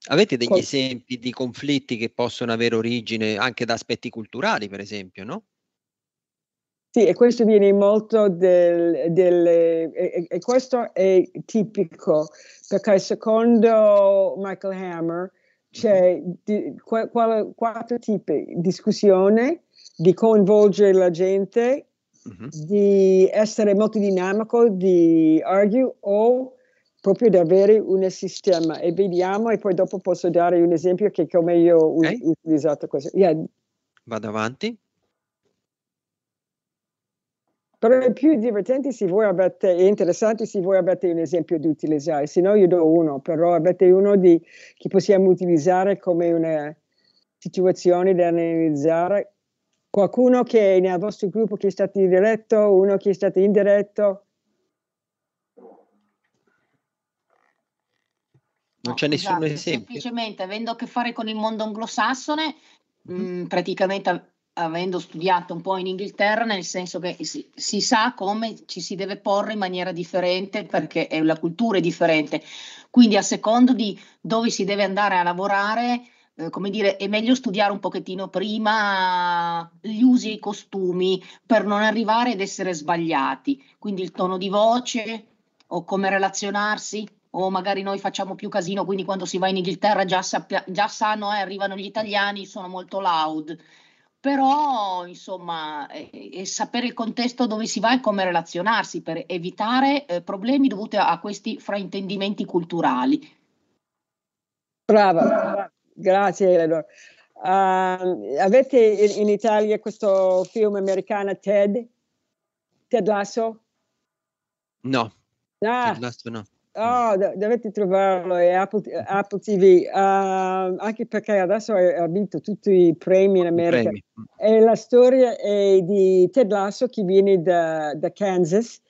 Avete degli Qual- esempi di conflitti che possono avere origine anche da aspetti culturali, per esempio, no? Sì, e questo viene molto del, del e, e, questo è tipico, perché secondo Michael Hammer c'è mm-hmm. di, qu- quattro tipi, di discussione, di coinvolgere la gente, Mm-hmm. di essere molto dinamico, di argue o oh, proprio di avere un sistema e vediamo e poi dopo posso dare un esempio che come io ho okay. utilizzato questo. Yeah. Vado avanti. Però è più divertente se voi avete, è interessante se voi avete un esempio da utilizzare, se no io do uno, però avete uno di, che possiamo utilizzare come una situazione da analizzare qualcuno che è nel vostro gruppo che è stato diretto, uno che è stato indiretto? Non c'è nessun esatto, esempio. Semplicemente avendo a che fare con il mondo anglosassone, mh, mm, praticamente avendo studiato un po' in Inghilterra, nel senso che si, si, sa come ci si deve porre in maniera differente perché la cultura è differente. Quindi a secondo di dove si deve andare a lavorare, eh, come dire, è meglio studiare un pochettino prima gli usi e i costumi per non arrivare ad essere sbagliati. Quindi il tono di voce o come relazionarsi o magari noi facciamo più casino, quindi quando si va in Inghilterra già, sappia, già sanno, eh, arrivano gli italiani, sono molto loud. Però, insomma, è, è sapere il contesto dove si va e come relazionarsi per evitare eh, problemi dovuti a, a questi fraintendimenti culturali. Brava, Grazie Eleanor. Uh, avete in, in, Italia questo film americano Ted? Ted Lasso? No. Ah. Ted Lasso no. Oh, dovete trovarlo, è Apple, Apple TV, uh, ehm, anche perché adesso ha vinto tutti i premi in America. Premi. Mm. E la storia è di Ted Lasso che viene da, da Kansas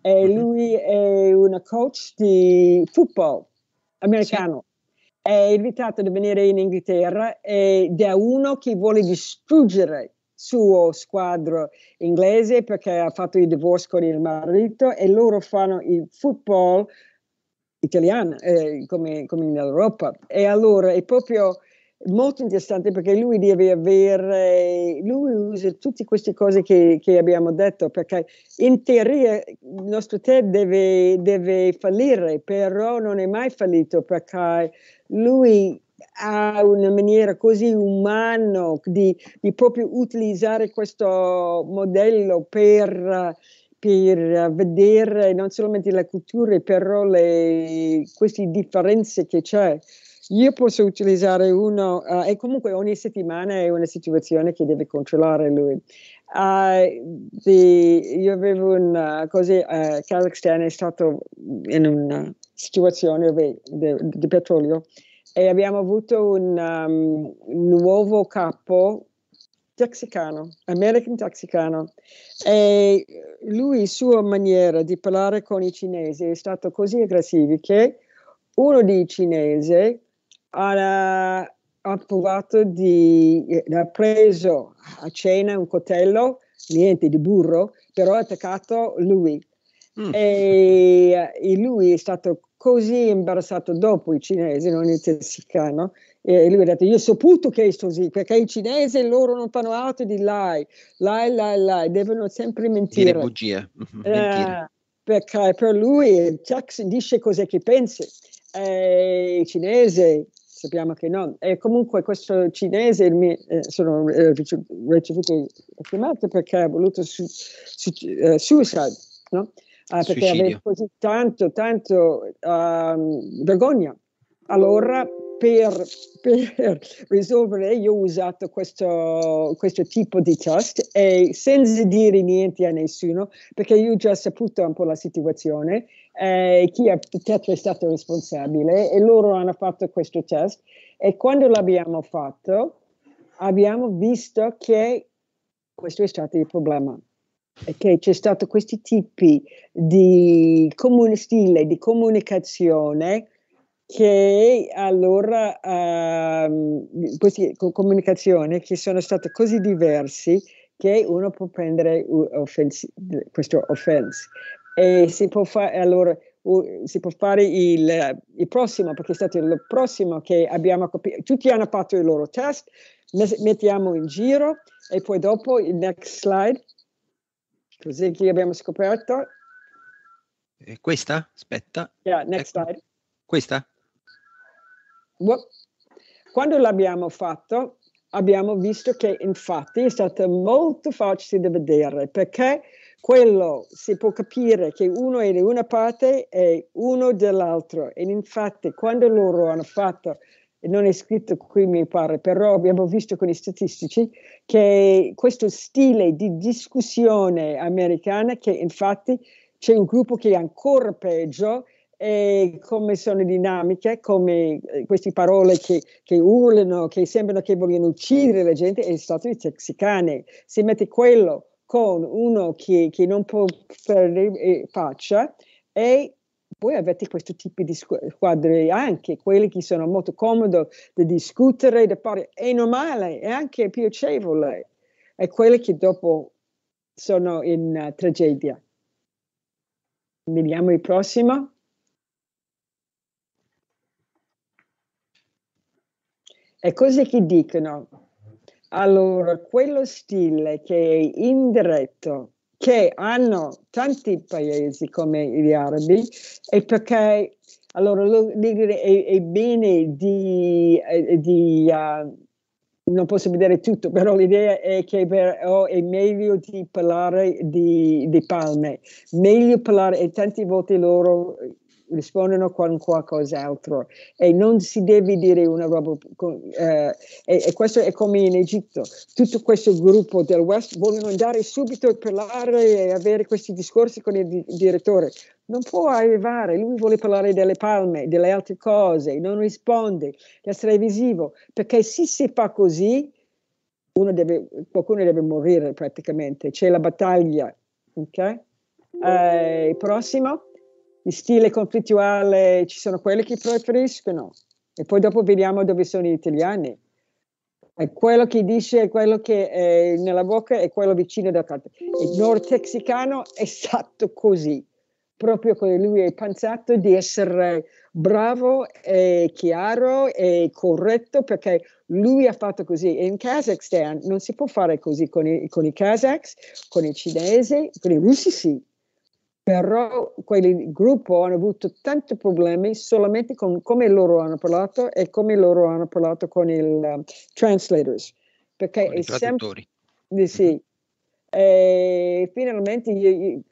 e mm-hmm. lui è un coach di football americano. Sì è invitato a venire in Inghilterra ed è uno che vuole distruggere il suo squadro inglese perché ha fatto il divorzio con il marito e loro fanno il football italiano eh, come, come, in Europa e allora è proprio molto interessante perché lui deve avere lui usa tutte queste cose che, che abbiamo detto perché in teoria il nostro TED deve, deve fallire però non è mai fallito perché lui ha una maniera così umana di, di proprio utilizzare questo modello per, per, vedere non solamente la cultura, però le, queste differenze che c'è. Io posso utilizzare uno, uh, e comunque ogni settimana è una situazione che deve controllare lui. Uh, di, io avevo un così, uh, eh, Carl Stern è stato in una situazione di petrolio e abbiamo avuto un um, nuovo capo texicano, American texicano, e lui, sua maniera di parlare con i cinesi è stata così aggressiva che uno dei cinesi ha ha provato di, eh, ha preso a cena un coltello, niente di burro, però ha attaccato lui. Mm. E, eh, e, lui è stato così imbarazzato dopo i cinesi, non il tessicano. e lui ha detto, io ho saputo che è così, perché i cinesi loro non fanno altro di lie, lie, lie, lie, devono sempre mentire. Dire bugie, mm-hmm, eh, mentire. Eh, perché per lui Jackson dice cos'è che pensa, eh, I cinesi sappiamo che no. E comunque questo cinese, mi mio, eh, sono eh, ricevuto chiamato perché ha voluto su, su, eh, suicide, no? ah, perché aveva così tanto, tanto um, vergogna. Allora, per, per, risolvere, io ho usato questo, questo, tipo di test e senza dire niente a nessuno, perché io ho già saputo un po' la situazione eh, chi a teatro è stato responsabile e loro hanno fatto questo test e quando l'abbiamo fatto abbiamo visto che questo è stato il problema che c'è stato questi tipi di comune stile di comunicazione che allora ehm, queste comunicazioni che sono state così diversi che uno può prendere offensi, questo offense e si può fare allora si può fare il, il, prossimo perché è stato il prossimo che abbiamo capito tutti hanno fatto i loro test mettiamo in giro e poi dopo il next slide così che abbiamo scoperto e questa aspetta yeah, next ecco. slide questa quando l'abbiamo fatto abbiamo visto che infatti è stato molto facile da vedere perché quello si può capire che uno è di una parte e uno dell'altra. E infatti quando loro hanno fatto, non è scritto qui mi pare, però abbiamo visto con i statistici che questo stile di discussione americana, che infatti c'è un gruppo che è ancora peggio, e come sono dinamiche, come eh, queste parole che, che, urlano, che sembrano che vogliono uccidere la gente, è stato i texicani. Si mette quello con uno che, che non può fare eh, faccia e voi avete questo tipo di squadre anche, quelli che sono molto comodi di discutere, da fare, è normale, è anche piacevole, e quelli che dopo sono in uh, tragedia. Vediamo il prossimo. E cosa che dicono? Allora, quello stile che è indiretto, che hanno tanti paesi come gli arabi, è perché allora lo, è, è bene di, di uh, non posso vedere tutto, però l'idea è che però oh, è meglio di parlare di, di palme, meglio parlare e tante volte loro rispondono a qualcos'altro e non si deve dire una roba eh, e, e, questo è come in Egitto tutto questo gruppo del West vogliono andare subito a parlare e avere questi discorsi con il di- direttore non può arrivare, lui vuole parlare delle palme, delle altre cose, non risponde, essere visivo, perché se si fa così, deve, qualcuno deve morire praticamente, c'è la battaglia. Ok? Mm. Eh, prossimo di stile conflittuale, ci sono quelli che preferiscono e poi dopo vediamo dove sono gli italiani. È quello che dice, quello che è nella bocca è quello vicino da parte. Il nord texicano è stato così, proprio come lui è pensato di essere bravo e chiaro e corretto perché lui ha fatto così. In Kazakhstan non si può fare così con i, con i kazaks, con i cinesi, con i russi sì, però quel gruppo hanno avuto tanti problemi solamente con come loro hanno parlato e come loro hanno parlato con i um, eh, translators, perché con è sempre... Sì, e eh, finalmente,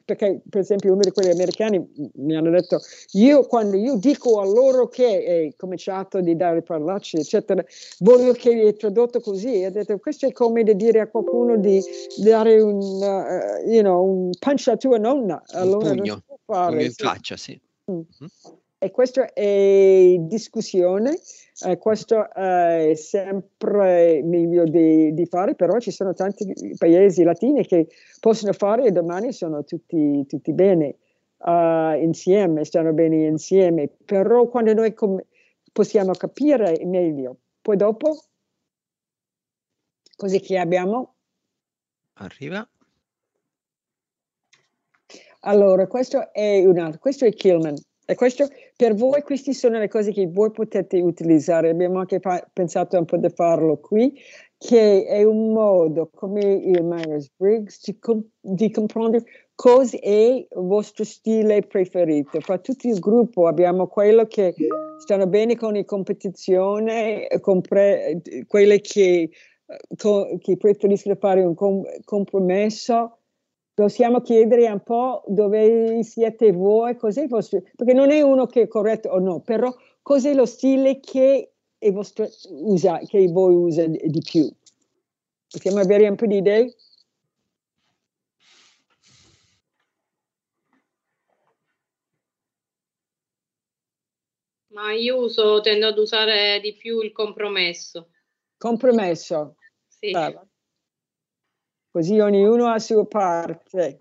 perché per esempio uno di quelli americani mi hanno detto, io quando io dico a loro che è cominciato di dare parlacci eccetera, voglio che è tradotto così, ha detto, questo è come di dire a qualcuno di, dare un, uh, you know, un punch a tua nonna, allora un pugno, fare, in sì. faccia, sì. Mm. mm e questa è discussione, eh, questo eh, è sempre meglio di, di, fare, però ci sono tanti paesi latini che possono fare e domani sono tutti, tutti bene uh, insieme, stanno bene insieme, però quando noi com- possiamo capire meglio. Poi dopo, così che abbiamo? Arriva. Allora, questo è un altro, questo è Kilman. E questo, per voi queste sono le cose che voi potete utilizzare. Abbiamo anche pa- pensato un po' di farlo qui, che è un modo, come il Myers-Briggs, di, comp- di comprendere cosa è il vostro stile preferito. Fra tutti il gruppo abbiamo quello che stanno bene con le competizioni, compre- quelle che, eh, co- che preferiscono fare un com- compromesso possiamo chiedere un po' dove siete voi, cos'è il vostro, perché non è uno che è corretto o no, però cos'è lo stile che, vostro, usa, che voi usate di più? Possiamo avere un po' di idee? Ma io uso, tendo ad usare di più il compromesso. Compromesso? Sì. Brava così ognuno ha la sua parte,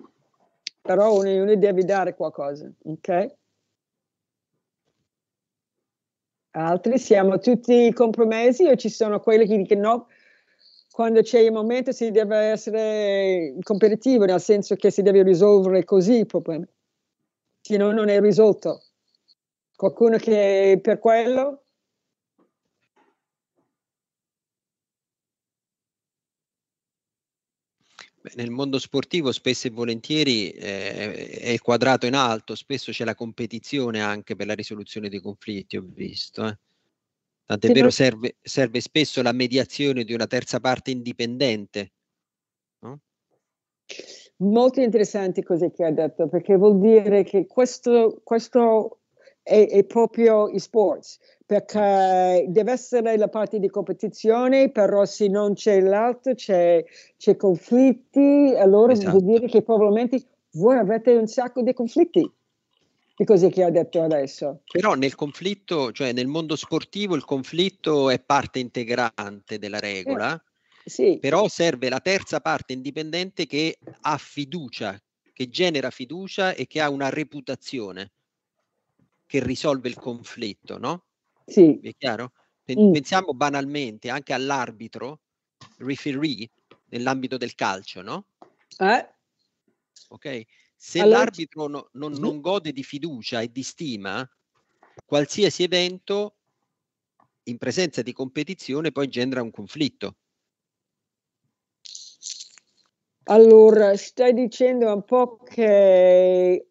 però ognuno deve dare qualcosa, ok? Altri siamo tutti compromessi o ci sono quelli che dicono no, quando c'è il momento si deve essere competitivo, nel senso che si deve risolvere così il problema, se no non è risolto. Qualcuno che per quello nel mondo sportivo spesso e volentieri eh, è quadrato in alto, spesso c'è la competizione anche per la risoluzione dei conflitti, ho visto. Eh. Tant'è sì, vero, serve, serve, spesso la mediazione di una terza parte indipendente. No? Molto interessanti cose che ha detto, perché vuol dire che questo, questo è, è proprio i sports, perché deve essere la parte di competizione, però se non c'è l'altro c'è, c'è conflitti, allora esatto. vuol dire che probabilmente voi avete un sacco di conflitti di cose che ha detto adesso. Però nel conflitto, cioè nel mondo sportivo, il conflitto è parte integrante della regola. Eh, sì. Però serve la terza parte indipendente che ha fiducia, che genera fiducia e che ha una reputazione che risolve il conflitto, no? Sì. È chiaro? Mm. Pensiamo mm. banalmente anche all'arbitro, referee, nell'ambito del calcio, no? Eh? Ok? Se allora... l'arbitro no, non, non gode di fiducia e di stima, qualsiasi evento in presenza di competizione poi genera un conflitto. Allora, stai dicendo un po' che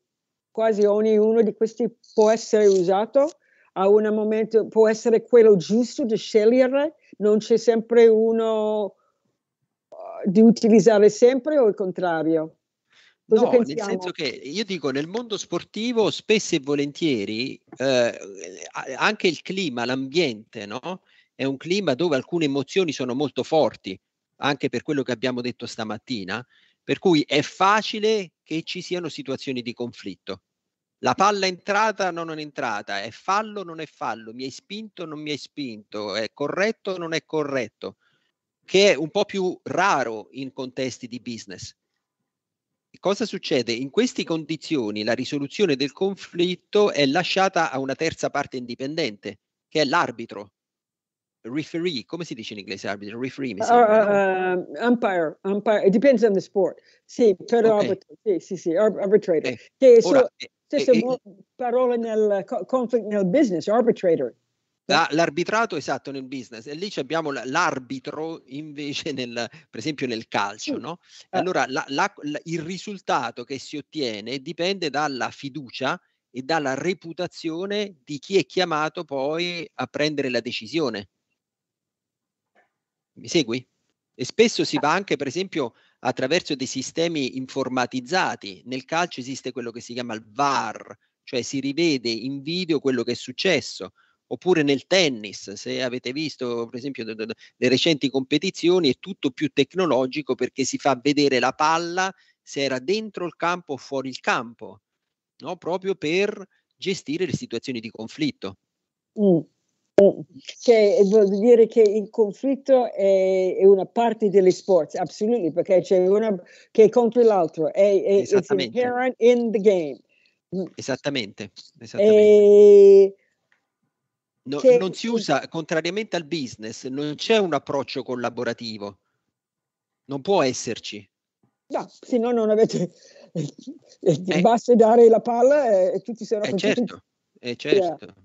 quasi ognuno di questi può essere usato a un momento, può essere quello giusto di scegliere, non c'è sempre uno eh, di utilizzare sempre o il contrario? no, nel senso che io dico nel mondo sportivo spesso e volentieri eh, anche il clima, l'ambiente, no? È un clima dove alcune emozioni sono molto forti, anche per quello che abbiamo detto stamattina, per cui è facile che ci siano situazioni di conflitto. La palla è entrata o non è entrata, è fallo o non è fallo, mi hai spinto o non mi hai spinto, è corretto o non è corretto, che è un po' più raro in contesti di business. Cosa succede? In queste condizioni la risoluzione del conflitto è lasciata a una terza parte indipendente, che è l'arbitro, referee, come si dice in inglese arbitro? Referee, mi uh, sembra. Uh, uh, umpire, umpire, it depends on the sport. Sì, però okay. arbitro, sì, sì, sì, arbitrator. Eh, che ora, so, eh, stessa eh, eh, eh. parola nel conflict nel business, arbitrator. l'arbitrato esatto nel business e lì abbiamo l'arbitro invece nel, per esempio nel calcio no? Eh. allora la, la, il risultato che si ottiene dipende dalla fiducia e dalla reputazione di chi è chiamato poi a prendere la decisione mi segui? E spesso si ah. va anche, per esempio, attraverso dei sistemi informatizzati. Nel calcio esiste quello che si chiama il VAR, cioè si rivede in video quello che è successo. Oppure nel tennis, se avete visto per esempio le recenti competizioni, è tutto più tecnologico perché si fa vedere la palla se era dentro il campo o fuori il campo, no? proprio per gestire le situazioni di conflitto. Mm che vuol dire che il conflitto è, una parte degli sport, assolutamente, perché c'è una che è contro l'altro, è, è inherent in the game. Esattamente, esattamente. No, Non si usa, contrariamente al business, non c'è un approccio collaborativo, non può esserci. No, se no non avete... Eh. Basta dare la palla e tutti saranno... Eh certo, tutti... eh certo. Yeah.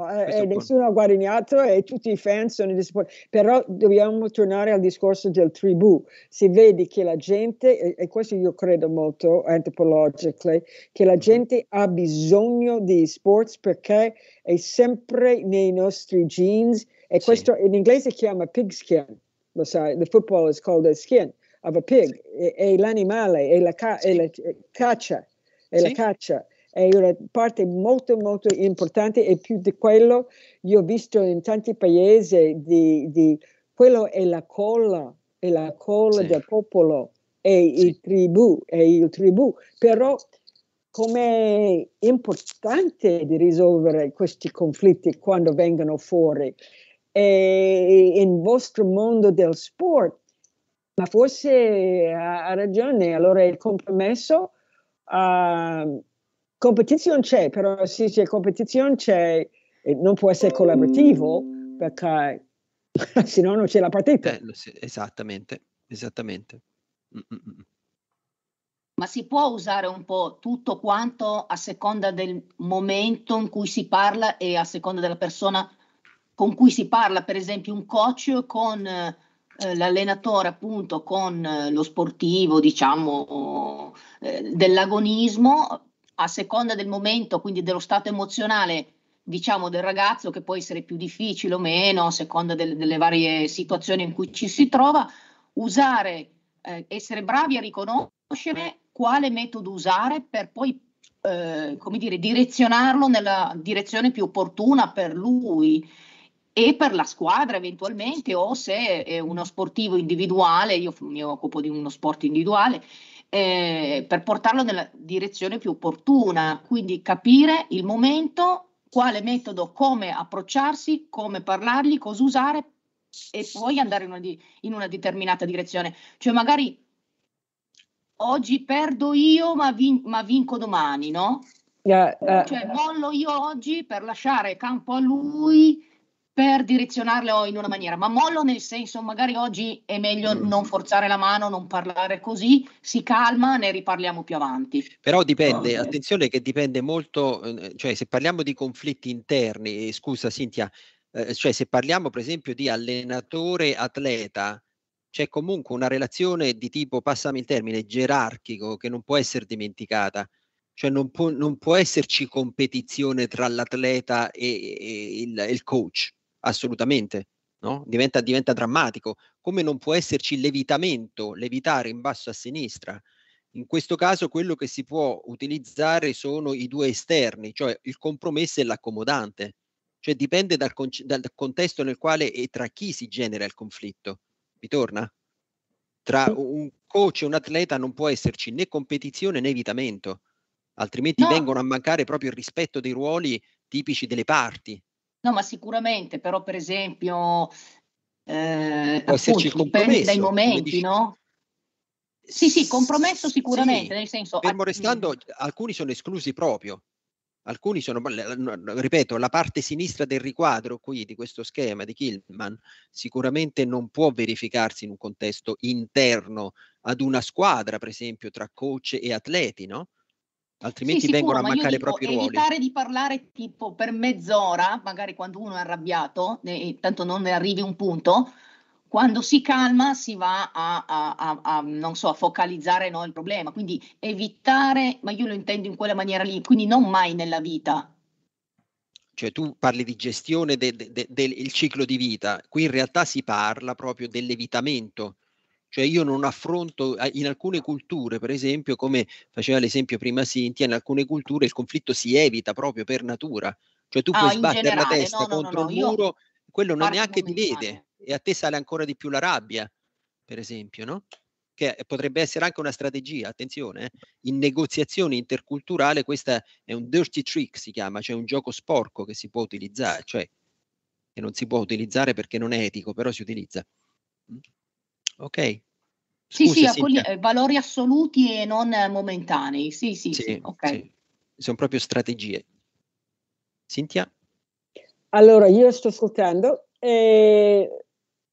Eh, eh nessuno ha guadagnato e tutti i fan sono disponibili. Però dobbiamo tornare al discorso del tribù. Si vede che la gente, e questo io credo molto antropologically, che la mm-hmm. gente ha bisogno di sports perché è sempre nei nostri jeans. E questo in inglese si chiama pigskin. Lo sai, the football is called the skin of a pig. È, è l'animale, è la, ca- sì. è la caccia. È la caccia è una parte molto molto importante e più di quello io ho visto in tanti paesi di, di quello è la colla, è la colla sì. del popolo, e sì. il tribù, è il tribù, però com'è importante di risolvere questi conflitti quando vengono fuori. E in vostro mondo del sport, ma forse ha, ragione, allora il compromesso uh, competizione c'è, però se c'è competizione c'è, non può essere collaborativo perché se no non c'è la partita. Eh, esattamente, esattamente. Mm-mm. Ma si può usare un po' tutto quanto a seconda del momento in cui si parla e a seconda della persona con cui si parla, per esempio un coach con eh, l'allenatore, appunto con eh, lo sportivo, diciamo, eh, dell'agonismo, a seconda del momento, quindi dello stato emozionale, diciamo, del ragazzo, che può essere più difficile o meno, a seconda del, delle varie situazioni in cui ci si trova, usare, eh, essere bravi a riconoscere quale metodo usare per poi, eh, come dire, direzionarlo nella direzione più opportuna per lui e per la squadra eventualmente o se è uno sportivo individuale, io mi occupo di uno sport individuale, eh, per portarlo nella direzione più opportuna, quindi capire il momento, quale metodo, come approcciarsi, come parlargli, cosa usare e poi andare in una, di, in una determinata direzione. Cioè magari oggi perdo io ma, vin, ma vinco domani, no? Yeah, uh, cioè mollo io oggi per lasciare campo a lui per direzionarlo in una maniera, ma mollo nel senso magari oggi è meglio mm. non forzare la mano, non parlare così, si calma, ne riparliamo più avanti. Però dipende, oh, attenzione che dipende molto, eh, cioè se parliamo di conflitti interni, eh, scusa Cintia, eh, cioè se parliamo per esempio di allenatore-atleta, c'è comunque una relazione di tipo, passami il termine, gerarchico che non può essere dimenticata cioè non può, non può, esserci competizione tra l'atleta e, e, il, e, il, coach assolutamente, no? diventa, diventa drammatico, come non può esserci levitamento, levitare in basso a sinistra. In questo caso quello che si può utilizzare sono i due esterni, cioè il compromesso e l'accomodante, cioè dipende dal, con- dal contesto nel quale e tra chi si genera il conflitto. Mi torna? Tra un coach e un atleta non può esserci né competizione né evitamento, altrimenti no. vengono a mancare proprio il rispetto dei ruoli tipici delle parti, No, ma sicuramente, però per esempio, eh, Può appunto, dipende dai momenti, no? Sì, sì, compromesso sicuramente, sì, nel senso... Fermo restando, alcuni sono esclusi proprio, alcuni sono, ripeto, la parte sinistra del riquadro qui di questo schema di Killman sicuramente non può verificarsi in un contesto interno ad una squadra, per esempio, tra coach e atleti, no? altrimenti sì, vengono sicuro, a mancare ma i propri evitare ruoli. Evitare di parlare tipo per mezz'ora, magari quando uno è arrabbiato, e tanto non ne arrivi un punto, quando si calma si va a, a, a, a so, focalizzare no, il problema, quindi evitare, ma io lo intendo in quella maniera lì, quindi non mai nella vita. Cioè tu parli di gestione de, de, de, del ciclo di vita, qui in realtà si parla proprio dell'evitamento cioè io non affronto, in alcune culture, per esempio, come faceva l'esempio prima Cintia, in alcune culture il conflitto si evita proprio per natura. Cioè tu ah, puoi sbattere generale, la testa no, contro no, no, un muro, quello non neanche ti vede e a te sale ancora di più la rabbia, per esempio, no? Che potrebbe essere anche una strategia, attenzione, eh? in negoziazione interculturale questa è un dirty trick, si chiama, cioè un gioco sporco che si può utilizzare, cioè che non si può utilizzare perché non è etico, però si utilizza. Mm? ok? Scusi, sì, sì, quelli, eh, valori assoluti e non momentanei. Sì, sì, sì, sì ok. Sì. Sono proprio strategie. Cintia? Allora, io sto ascoltando e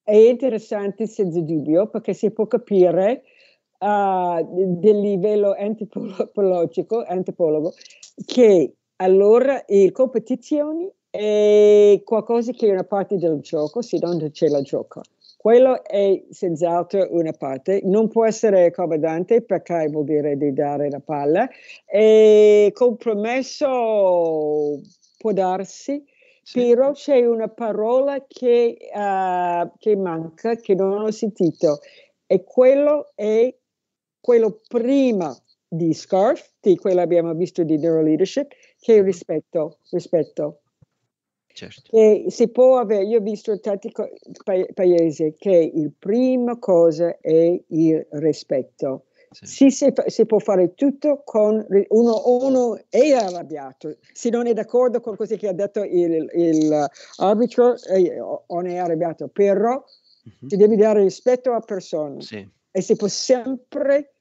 è interessante senza dubbio perché si può capire uh, del livello antropologico, antipologo, che allora le competizioni è qualcosa che è una parte del gioco, se non c'è la gioco. Quello è senz'altro una parte, non può essere accomodante perché vuol dire di dare la palla e compromesso può darsi, sì. però c'è una parola che, uh, che manca, che non ho sentito e quello è quello prima di SCARF, di quello abbiamo visto di Neuroleadership, che è il mm-hmm. rispetto, rispetto. Certo. si può avere, io ho visto tanti co- pa- paesi che la prima cosa è il rispetto. Sì. Si, si, si, può fare tutto con uno, uno è arrabbiato, se non è d'accordo con cosa che ha detto l'arbitro, il arbitro, non è arrabbiato, però uh-huh. si deve dare rispetto a persone sì. e si può sempre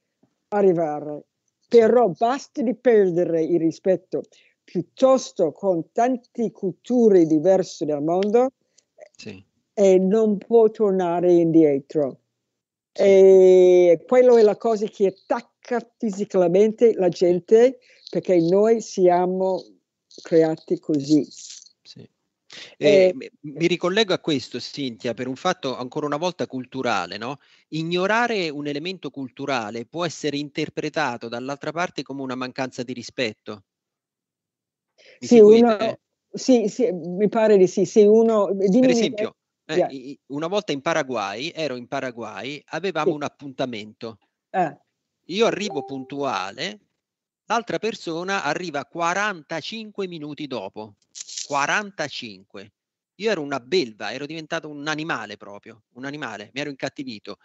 arrivare, però basta di perdere il rispetto piuttosto con tante culture diverse nel mondo sì. e non può tornare indietro. Sì. E quello è la cosa che attacca fisicamente la gente perché noi siamo creati così. Sì. Eh, eh, mi ricollego a questo, Cintia, per un fatto ancora una volta culturale. No? Ignorare un elemento culturale può essere interpretato dall'altra parte come una mancanza di rispetto sì, uno, sì, sì, mi pare di sì. sì uno, per esempio, eh, yeah. una volta in Paraguay, ero in Paraguay, avevamo sì. un appuntamento. Eh. Io arrivo puntuale, l'altra persona arriva 45 minuti dopo. 45. Io ero una belva, ero diventato un animale proprio, un animale, mi ero incattivito.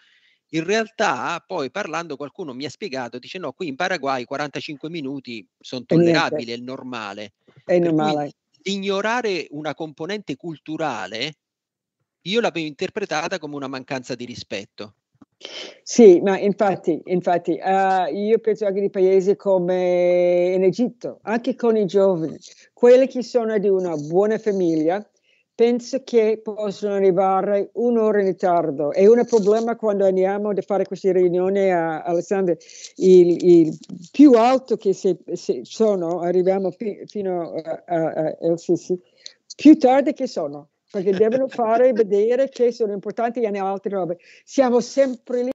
In realtà, poi parlando, qualcuno mi ha spiegato, dice no, qui in Paraguay 45 minuti sono tollerabili, è normale. È normale. ignorare una componente culturale, io l'avevo interpretata come una mancanza di rispetto. Sì, ma infatti, infatti uh, io penso anche di paesi come in Egitto, anche con i giovani, quelli che sono di una buona famiglia, penso che possono arrivare un'ora in ritardo. È un problema quando andiamo a fare queste riunioni a Alessandria. Il, il più alto che se, se sono, arriviamo fi, fino a, a, a LCC, più tardi che sono, perché devono fare vedere che sono importanti e hanno altre robe. Siamo sempre lì.